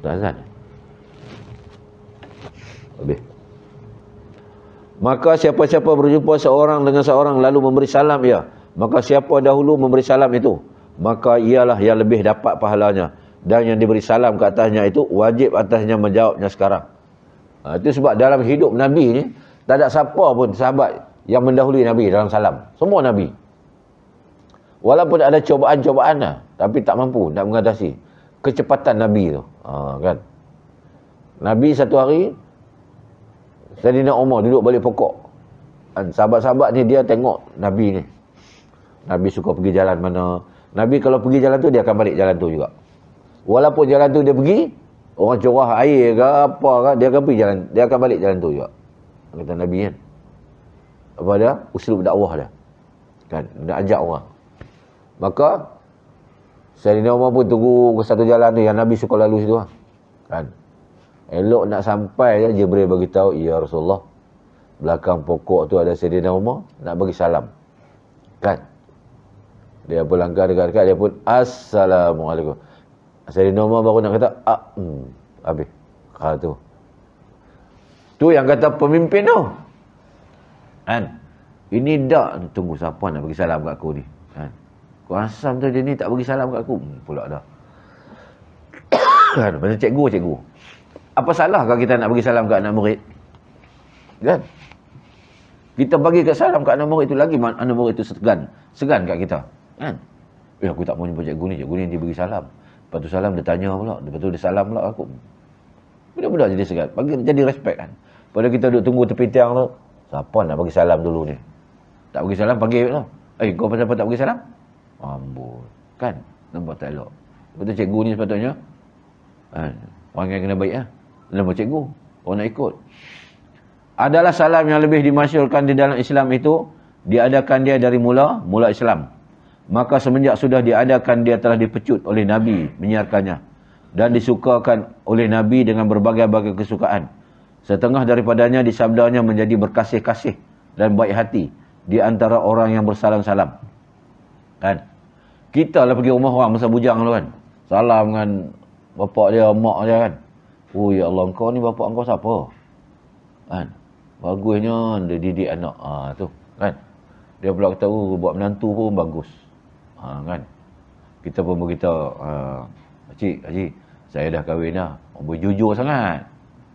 Tak azan. Habis. Maka siapa-siapa berjumpa seorang dengan seorang lalu memberi salam ya. Maka siapa dahulu memberi salam itu. Maka ialah yang lebih dapat pahalanya. Dan yang diberi salam ke atasnya itu wajib atasnya menjawabnya sekarang. Ha, itu sebab dalam hidup Nabi ni tak ada siapa pun sahabat yang mendahului Nabi dalam salam. Semua Nabi. Walaupun ada cobaan-cobaan lah, tapi tak mampu nak mengatasi kecepatan Nabi tu. Ha, kan? Nabi satu hari, saya Sayyidina Umar duduk balik pokok. sahabat-sahabat ni dia tengok Nabi ni. Nabi suka pergi jalan mana. Nabi kalau pergi jalan tu, dia akan balik jalan tu juga. Walaupun jalan tu dia pergi, orang curah air ke apa ke, dia akan pergi jalan, dia akan balik jalan tu juga. Kata Nabi kan. Ya? Apa kepada uslub dakwah dia. Kan, nak ajak orang. Maka Sayyidina Umar pun tunggu ke satu jalan tu yang Nabi suka lalu situ lah. Kan. Elok nak sampai je Jibril bagi tahu, "Ya Rasulullah, belakang pokok tu ada Sayyidina Umar, nak bagi salam." Kan. Dia pun langkah dekat-dekat dia pun assalamualaikum. Sayyidina Umar baru nak kata, "Ah, hmm, habis." Ha tu. Tu yang kata pemimpin tu. Kan? Ini dak tunggu siapa nak bagi salam kat aku ni. Kan? Aku asam tu dia ni tak bagi salam kat aku. Hmm, pula dah. kan? Macam cikgu, cikgu. Apa salah kalau kita nak bagi salam kat anak murid? Kan? Kita bagi ke salam kat anak murid itu lagi anak murid itu segan. Segan kat kita. Kan? Eh, aku tak mau jumpa cikgu ni. Cikgu ni nanti bagi salam. Lepas tu salam dia tanya pula. Lepas tu dia salam pula aku. Budak-budak jadi segan. Bagi, jadi respect kan? Pada kita duduk tunggu tepi tiang tu. Siapa nak bagi salam dulu ni? Tak bagi salam, panggil lah. Eh, kau pasal apa tak bagi salam? Ambul. Kan? Nampak tak elok. Lepas tu cikgu ni sepatutnya. Eh, orang yang kena baik lah. Nampak cikgu. Orang nak ikut. Adalah salam yang lebih dimasyurkan di dalam Islam itu. Diadakan dia dari mula. Mula Islam. Maka semenjak sudah diadakan dia telah dipecut oleh Nabi. Menyiarkannya. Dan disukakan oleh Nabi dengan berbagai-bagai kesukaan. Setengah daripadanya disabdanya menjadi berkasih-kasih dan baik hati di antara orang yang bersalam-salam. Kan? Kita lah pergi rumah orang masa bujang tu kan. Salam dengan bapak dia, mak dia kan. Oh ya Allah, kau ni bapak kau siapa? Kan? Bagusnya dia didik anak. Ha, tu kan? Dia pula kata, oh buat menantu pun bagus. Ha, kan? Kita pun beritahu, ha, Cik, Cik, saya dah kahwin dah. Oh, jujur sangat.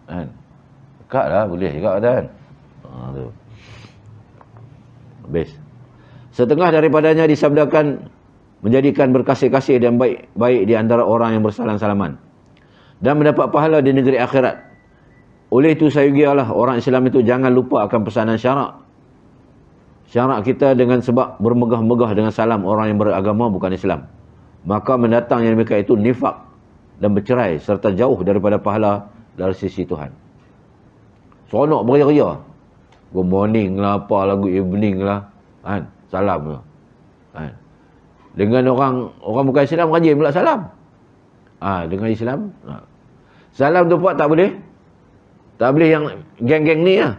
Kan? Dekat lah boleh juga kan. Ha, tu. Habis. Setengah daripadanya disabdakan menjadikan berkasih-kasih dan baik-baik di antara orang yang bersalam-salaman. Dan mendapat pahala di negeri akhirat. Oleh itu saya sayugialah orang Islam itu jangan lupa akan pesanan syarak. Syarak kita dengan sebab bermegah-megah dengan salam orang yang beragama bukan Islam. Maka mendatang yang mereka itu nifak dan bercerai serta jauh daripada pahala dari sisi Tuhan. Sonok beria-ria. Good morning lah, apa lah, good evening lah. Kan? Salam lah. Kan? Dengan orang orang bukan Islam, rajin pula salam. Ah, ha, dengan Islam. Ha. Salam tu pun tak boleh. Tak boleh yang geng-geng ni lah.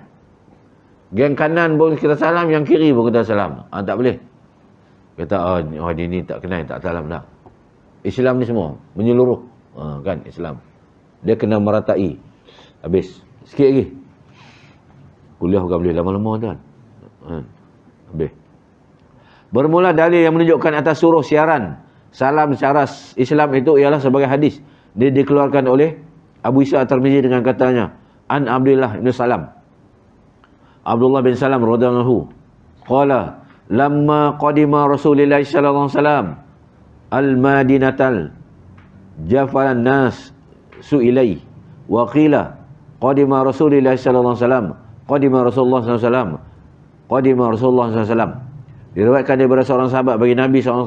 Geng kanan pun kita salam, yang kiri pun kita salam. Ah, ha, tak boleh. Kata, oh, oh ni, ni tak kenal, tak salam dah. Islam ni semua, menyeluruh. Ha, kan, Islam. Dia kena meratai. Habis. Sikit lagi. Kuliah bukan boleh lama-lama tuan. Hmm. Habis. Bermula dalil yang menunjukkan atas suruh siaran salam secara Islam itu ialah sebagai hadis. Dia dikeluarkan oleh Abu Isa Tirmizi dengan katanya An Abdullah bin Salam. Abdullah bin Salam radhiyallahu qala lamma qadima Rasulullah sallallahu alaihi wasallam al Madinatal jafalan nas su'ilai wa qila qadima Rasulullah sallallahu alaihi wasallam Qadima Rasulullah SAW Qadima Rasulullah SAW Diriwayatkan daripada seorang sahabat bagi Nabi SAW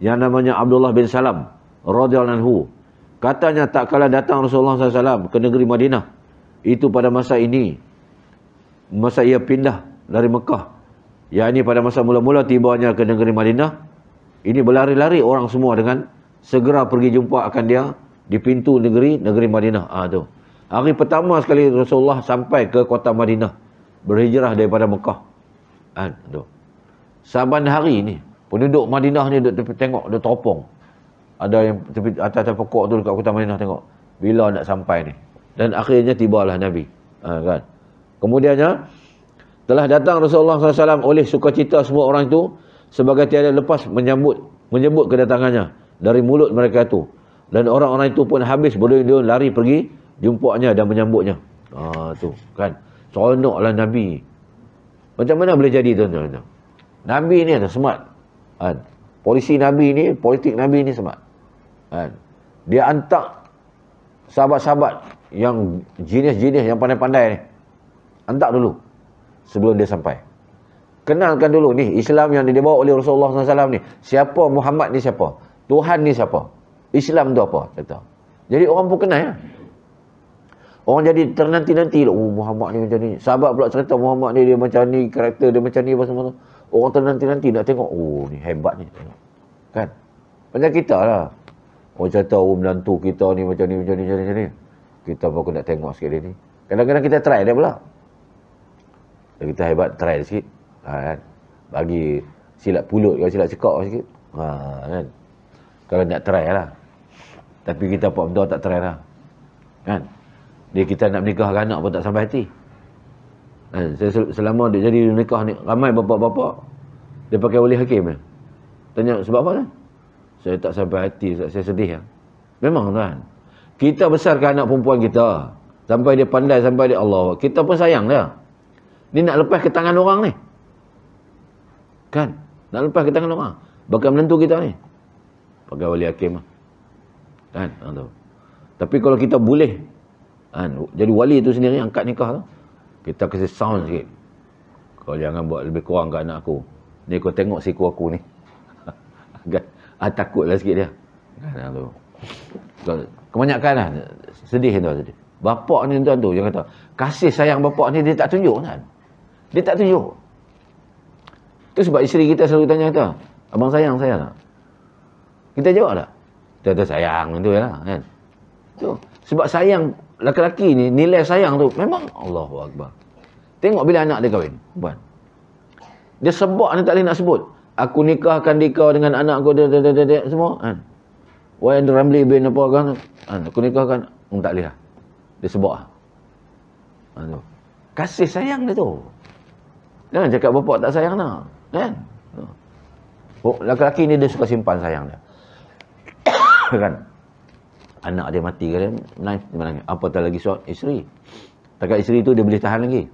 Yang namanya Abdullah bin Salam radhiyallahu anhu Katanya tak kalah datang Rasulullah SAW ke negeri Madinah Itu pada masa ini Masa ia pindah dari Mekah Yang ini pada masa mula-mula tibanya ke negeri Madinah Ini berlari-lari orang semua dengan Segera pergi jumpa akan dia Di pintu negeri, negeri Madinah Ah ha, tu Hari pertama sekali Rasulullah sampai ke kota Madinah. Berhijrah daripada Mekah. Ha, tu. Saban hari ni, penduduk Madinah ni duduk tepi tengok, dia teropong. Ada yang tepi atas, atas pokok tu dekat kota Madinah tengok. Bila nak sampai ni. Dan akhirnya tibalah Nabi. Ha, kan? Kemudiannya, telah datang Rasulullah SAW oleh sukacita semua orang itu sebagai tiada lepas menyambut menyebut kedatangannya dari mulut mereka tu. Dan orang-orang itu pun habis berduyun-duyun lari pergi jumpanya dan menyambutnya. Ha, tu kan. Seronoklah Nabi. Macam mana boleh jadi tuan-tuan? Nabi ni ada semat. Ha, polisi Nabi ni, politik Nabi ni semat. Ha, dia antak sahabat-sahabat yang jenis-jenis yang pandai-pandai ni. antak dulu. Sebelum dia sampai. Kenalkan dulu ni Islam yang dia bawa oleh Rasulullah SAW ni. Siapa Muhammad ni siapa? Tuhan ni siapa? Islam tu apa? Kata. Jadi orang pun kenal ya. Orang jadi ternanti-nanti. Oh, Muhammad ni macam ni. Sahabat pula cerita Muhammad ni dia macam ni. Karakter dia macam ni. Pasal -pasal. Orang ternanti-nanti nak tengok. Oh, ni hebat ni. Kan? Macam kita lah. Orang cerita oh, menantu kita ni macam ni, macam ni, macam ni. Macam ni. Kita pun nak tengok sikit dia ni. Kadang-kadang kita try dia pula. Kalau kita hebat, try dia sikit. Ha, kan? Bagi silap pulut, kalau silap cekak sikit. Ha, kan? Kalau nak try lah. Tapi kita pun tak try lah. Kan? Dia kita nak nikah ke anak pun tak sampai hati. Ha, selama dia jadi nikah ni, ramai bapa-bapa dia pakai wali hakim. Ya? Tanya sebab apa kan? Saya tak sampai hati, saya sedih. Ya? Memang kan? Kita besarkan anak perempuan kita. Sampai dia pandai, sampai dia Allah. Kita pun sayang dia. Ya. Ni nak lepas ke tangan orang ni. Kan? Nak lepas ke tangan orang. Bakal menentu kita ni. Pakai wali hakim. Kan? Tapi kalau kita boleh Ha, jadi wali tu sendiri angkat nikah tu. Kita kasi sound sikit. Kau jangan buat lebih kurang ke anak aku. Ni kau tengok siku aku ni. Agak kan? ha, ah, takutlah sikit dia. Kan ah, tu. Kebanyakan lah. Sedih tu. Sedih. Bapak ni tuan tu. Dia kata, kasih sayang bapak ni dia tak tunjuk kan. Dia tak tunjuk. Itu sebab isteri kita selalu tanya kita, abang sayang saya tak? Kita jawab tak? Kita kata sayang tu lah kan. Tu. Sebab sayang lelaki ni, nilai sayang tu memang Allahu Akbar. Tengok bila anak dia kahwin. Puan. Dia sebut. ni tak boleh nak sebut. Aku nikahkan dikau dengan anak aku dia, dia, dia, dia, dia, semua. Kan? Wayan Ramli bin apa kan? kan aku nikahkan. Hmm, tak boleh. Lah. Dia sebab. Lah. Kan? Kasih sayang dia tu. Kan? Cakap bapak tak sayang nak. Kan? Oh, lelaki ni dia suka simpan sayang dia. kan? anak dia mati kan knife mana apa tak lagi soal isteri Takkan isteri tu dia boleh tahan lagi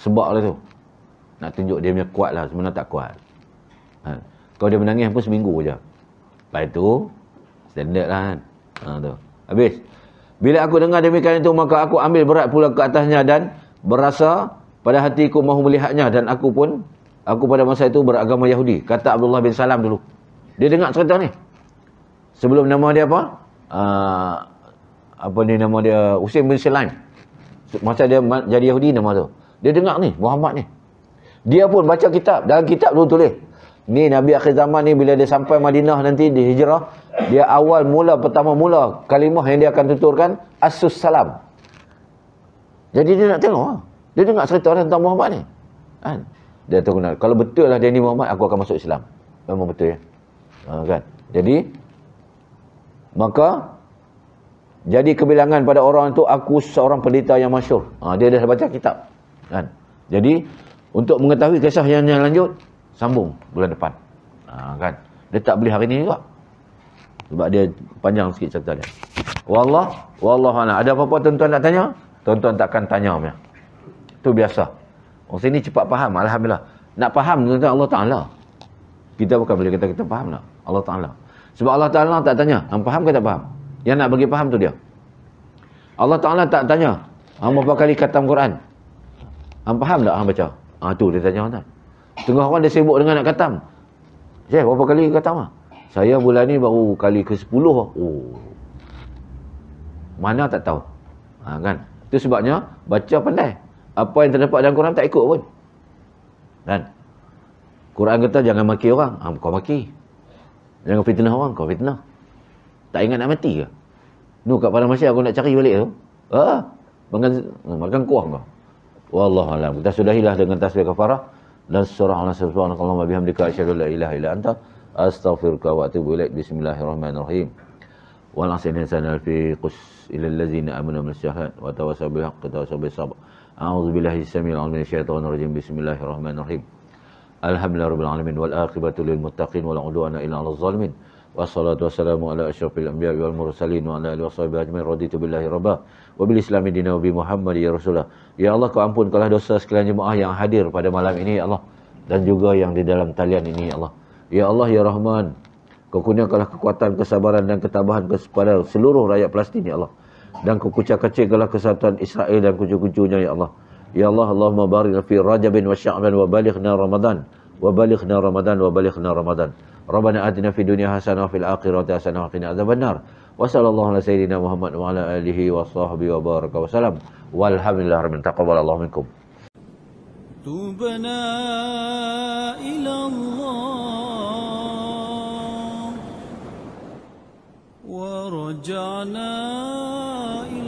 sebab lah tu nak tunjuk dia punya kuat lah sebenarnya tak kuat ha. kalau dia menangis pun seminggu je lepas tu standard lah kan ha, tu. habis bila aku dengar demikian itu maka aku ambil berat pula ke atasnya dan berasa pada hatiku mahu melihatnya dan aku pun aku pada masa itu beragama Yahudi kata Abdullah bin Salam dulu dia dengar cerita ni sebelum nama dia apa uh, apa ni nama dia Usain bin Salim masa dia jadi Yahudi nama tu dia dengar ni Muhammad ni dia pun baca kitab dalam kitab tu tulis ni Nabi akhir zaman ni bila dia sampai Madinah nanti di hijrah dia awal mula pertama mula kalimah yang dia akan tuturkan asus salam jadi dia nak tengok ha? dia dengar cerita tentang Muhammad ni kan dia tengok kalau betul lah dia ni Muhammad aku akan masuk Islam memang betul ya ha, kan jadi maka jadi kebilangan pada orang itu aku seorang pendeta yang masyur ha, dia dah baca kitab kan? jadi untuk mengetahui kisah yang, yang lanjut sambung bulan depan ha, kan? dia tak beli hari ini juga sebab dia panjang sikit cerita dia Wallah, Wallah Allah. ada apa-apa tuan-tuan nak tanya tuan-tuan takkan tanya punya. itu biasa orang sini cepat faham Alhamdulillah nak faham tuan-tuan Allah Ta'ala kita bukan boleh kata kita faham tak Allah Ta'ala sebab Allah Ta'ala tak tanya. Hang faham ke tak faham? Yang nak bagi faham tu dia. Allah Ta'ala tak tanya. Hang berapa kali Al Quran? Hang faham tak hang baca? Ha, tu dia tanya orang tak. Tengah orang dia sibuk dengan nak katam. Syekh, berapa kali katam lah? Saya bulan ni baru kali ke sepuluh ah. Oh. Mana tak tahu. Ha, kan? Itu sebabnya baca pandai. Apa yang terdapat dalam Quran tak ikut pun. Kan? Quran kata jangan maki orang. Ha, kau maki. Jangan fitnah orang kau, fitnah. Tak ingat nak mati ke? Nu kat Padang Masyar aku nak cari balik tu. Ha? Ah, makan, hmm, makan kuah kau. Wallahualam. Kita sudahilah dengan tasbih kafarah. Dan surah Allah subhanahu wa bihamdika asyadu la ilaha ila anta. Astaghfirullah wa atibu ilaih. Bismillahirrahmanirrahim. Wa nasin insan alfi qus ilallazina amunah minasyahat. Wa tawasabu haqqa tawasabu sabah. A'udzubillahi samil al-amin syaitan rajim. Bismillahirrahmanirrahim. Bismillahirrahmanirrahim. Alhamdulillah Rabbil Alamin Wal Aqibatu Lil Muttaqin Islami Dina Wabi Muhammad ya Rasulullah Ya Allah ampun kalah dosa sekalian jemaah yang hadir pada malam ini ya Allah Dan juga yang di dalam talian ini ya Allah Ya Allah Ya Rahman Kau kurniakanlah kekuatan, kesabaran dan ketabahan kepada seluruh rakyat Palestin Allah dan kukucak kecil kalah kesatuan Israel dan kucu-kucunya, Ya Allah. يا الله اللهم بارك في رجب وشعبا وبلغنا رمضان وبلغنا رمضان وبلغنا رمضان ربنا آتنا في الدنيا حسنة وفي الآخرة حسنة وقنا عذاب النار وصلى الله على سيدنا محمد وعلى آله وصحبه وبارك وسلم والحمد لله رب تقبل الله منكم توبنا إلى الله ورجعنا إلى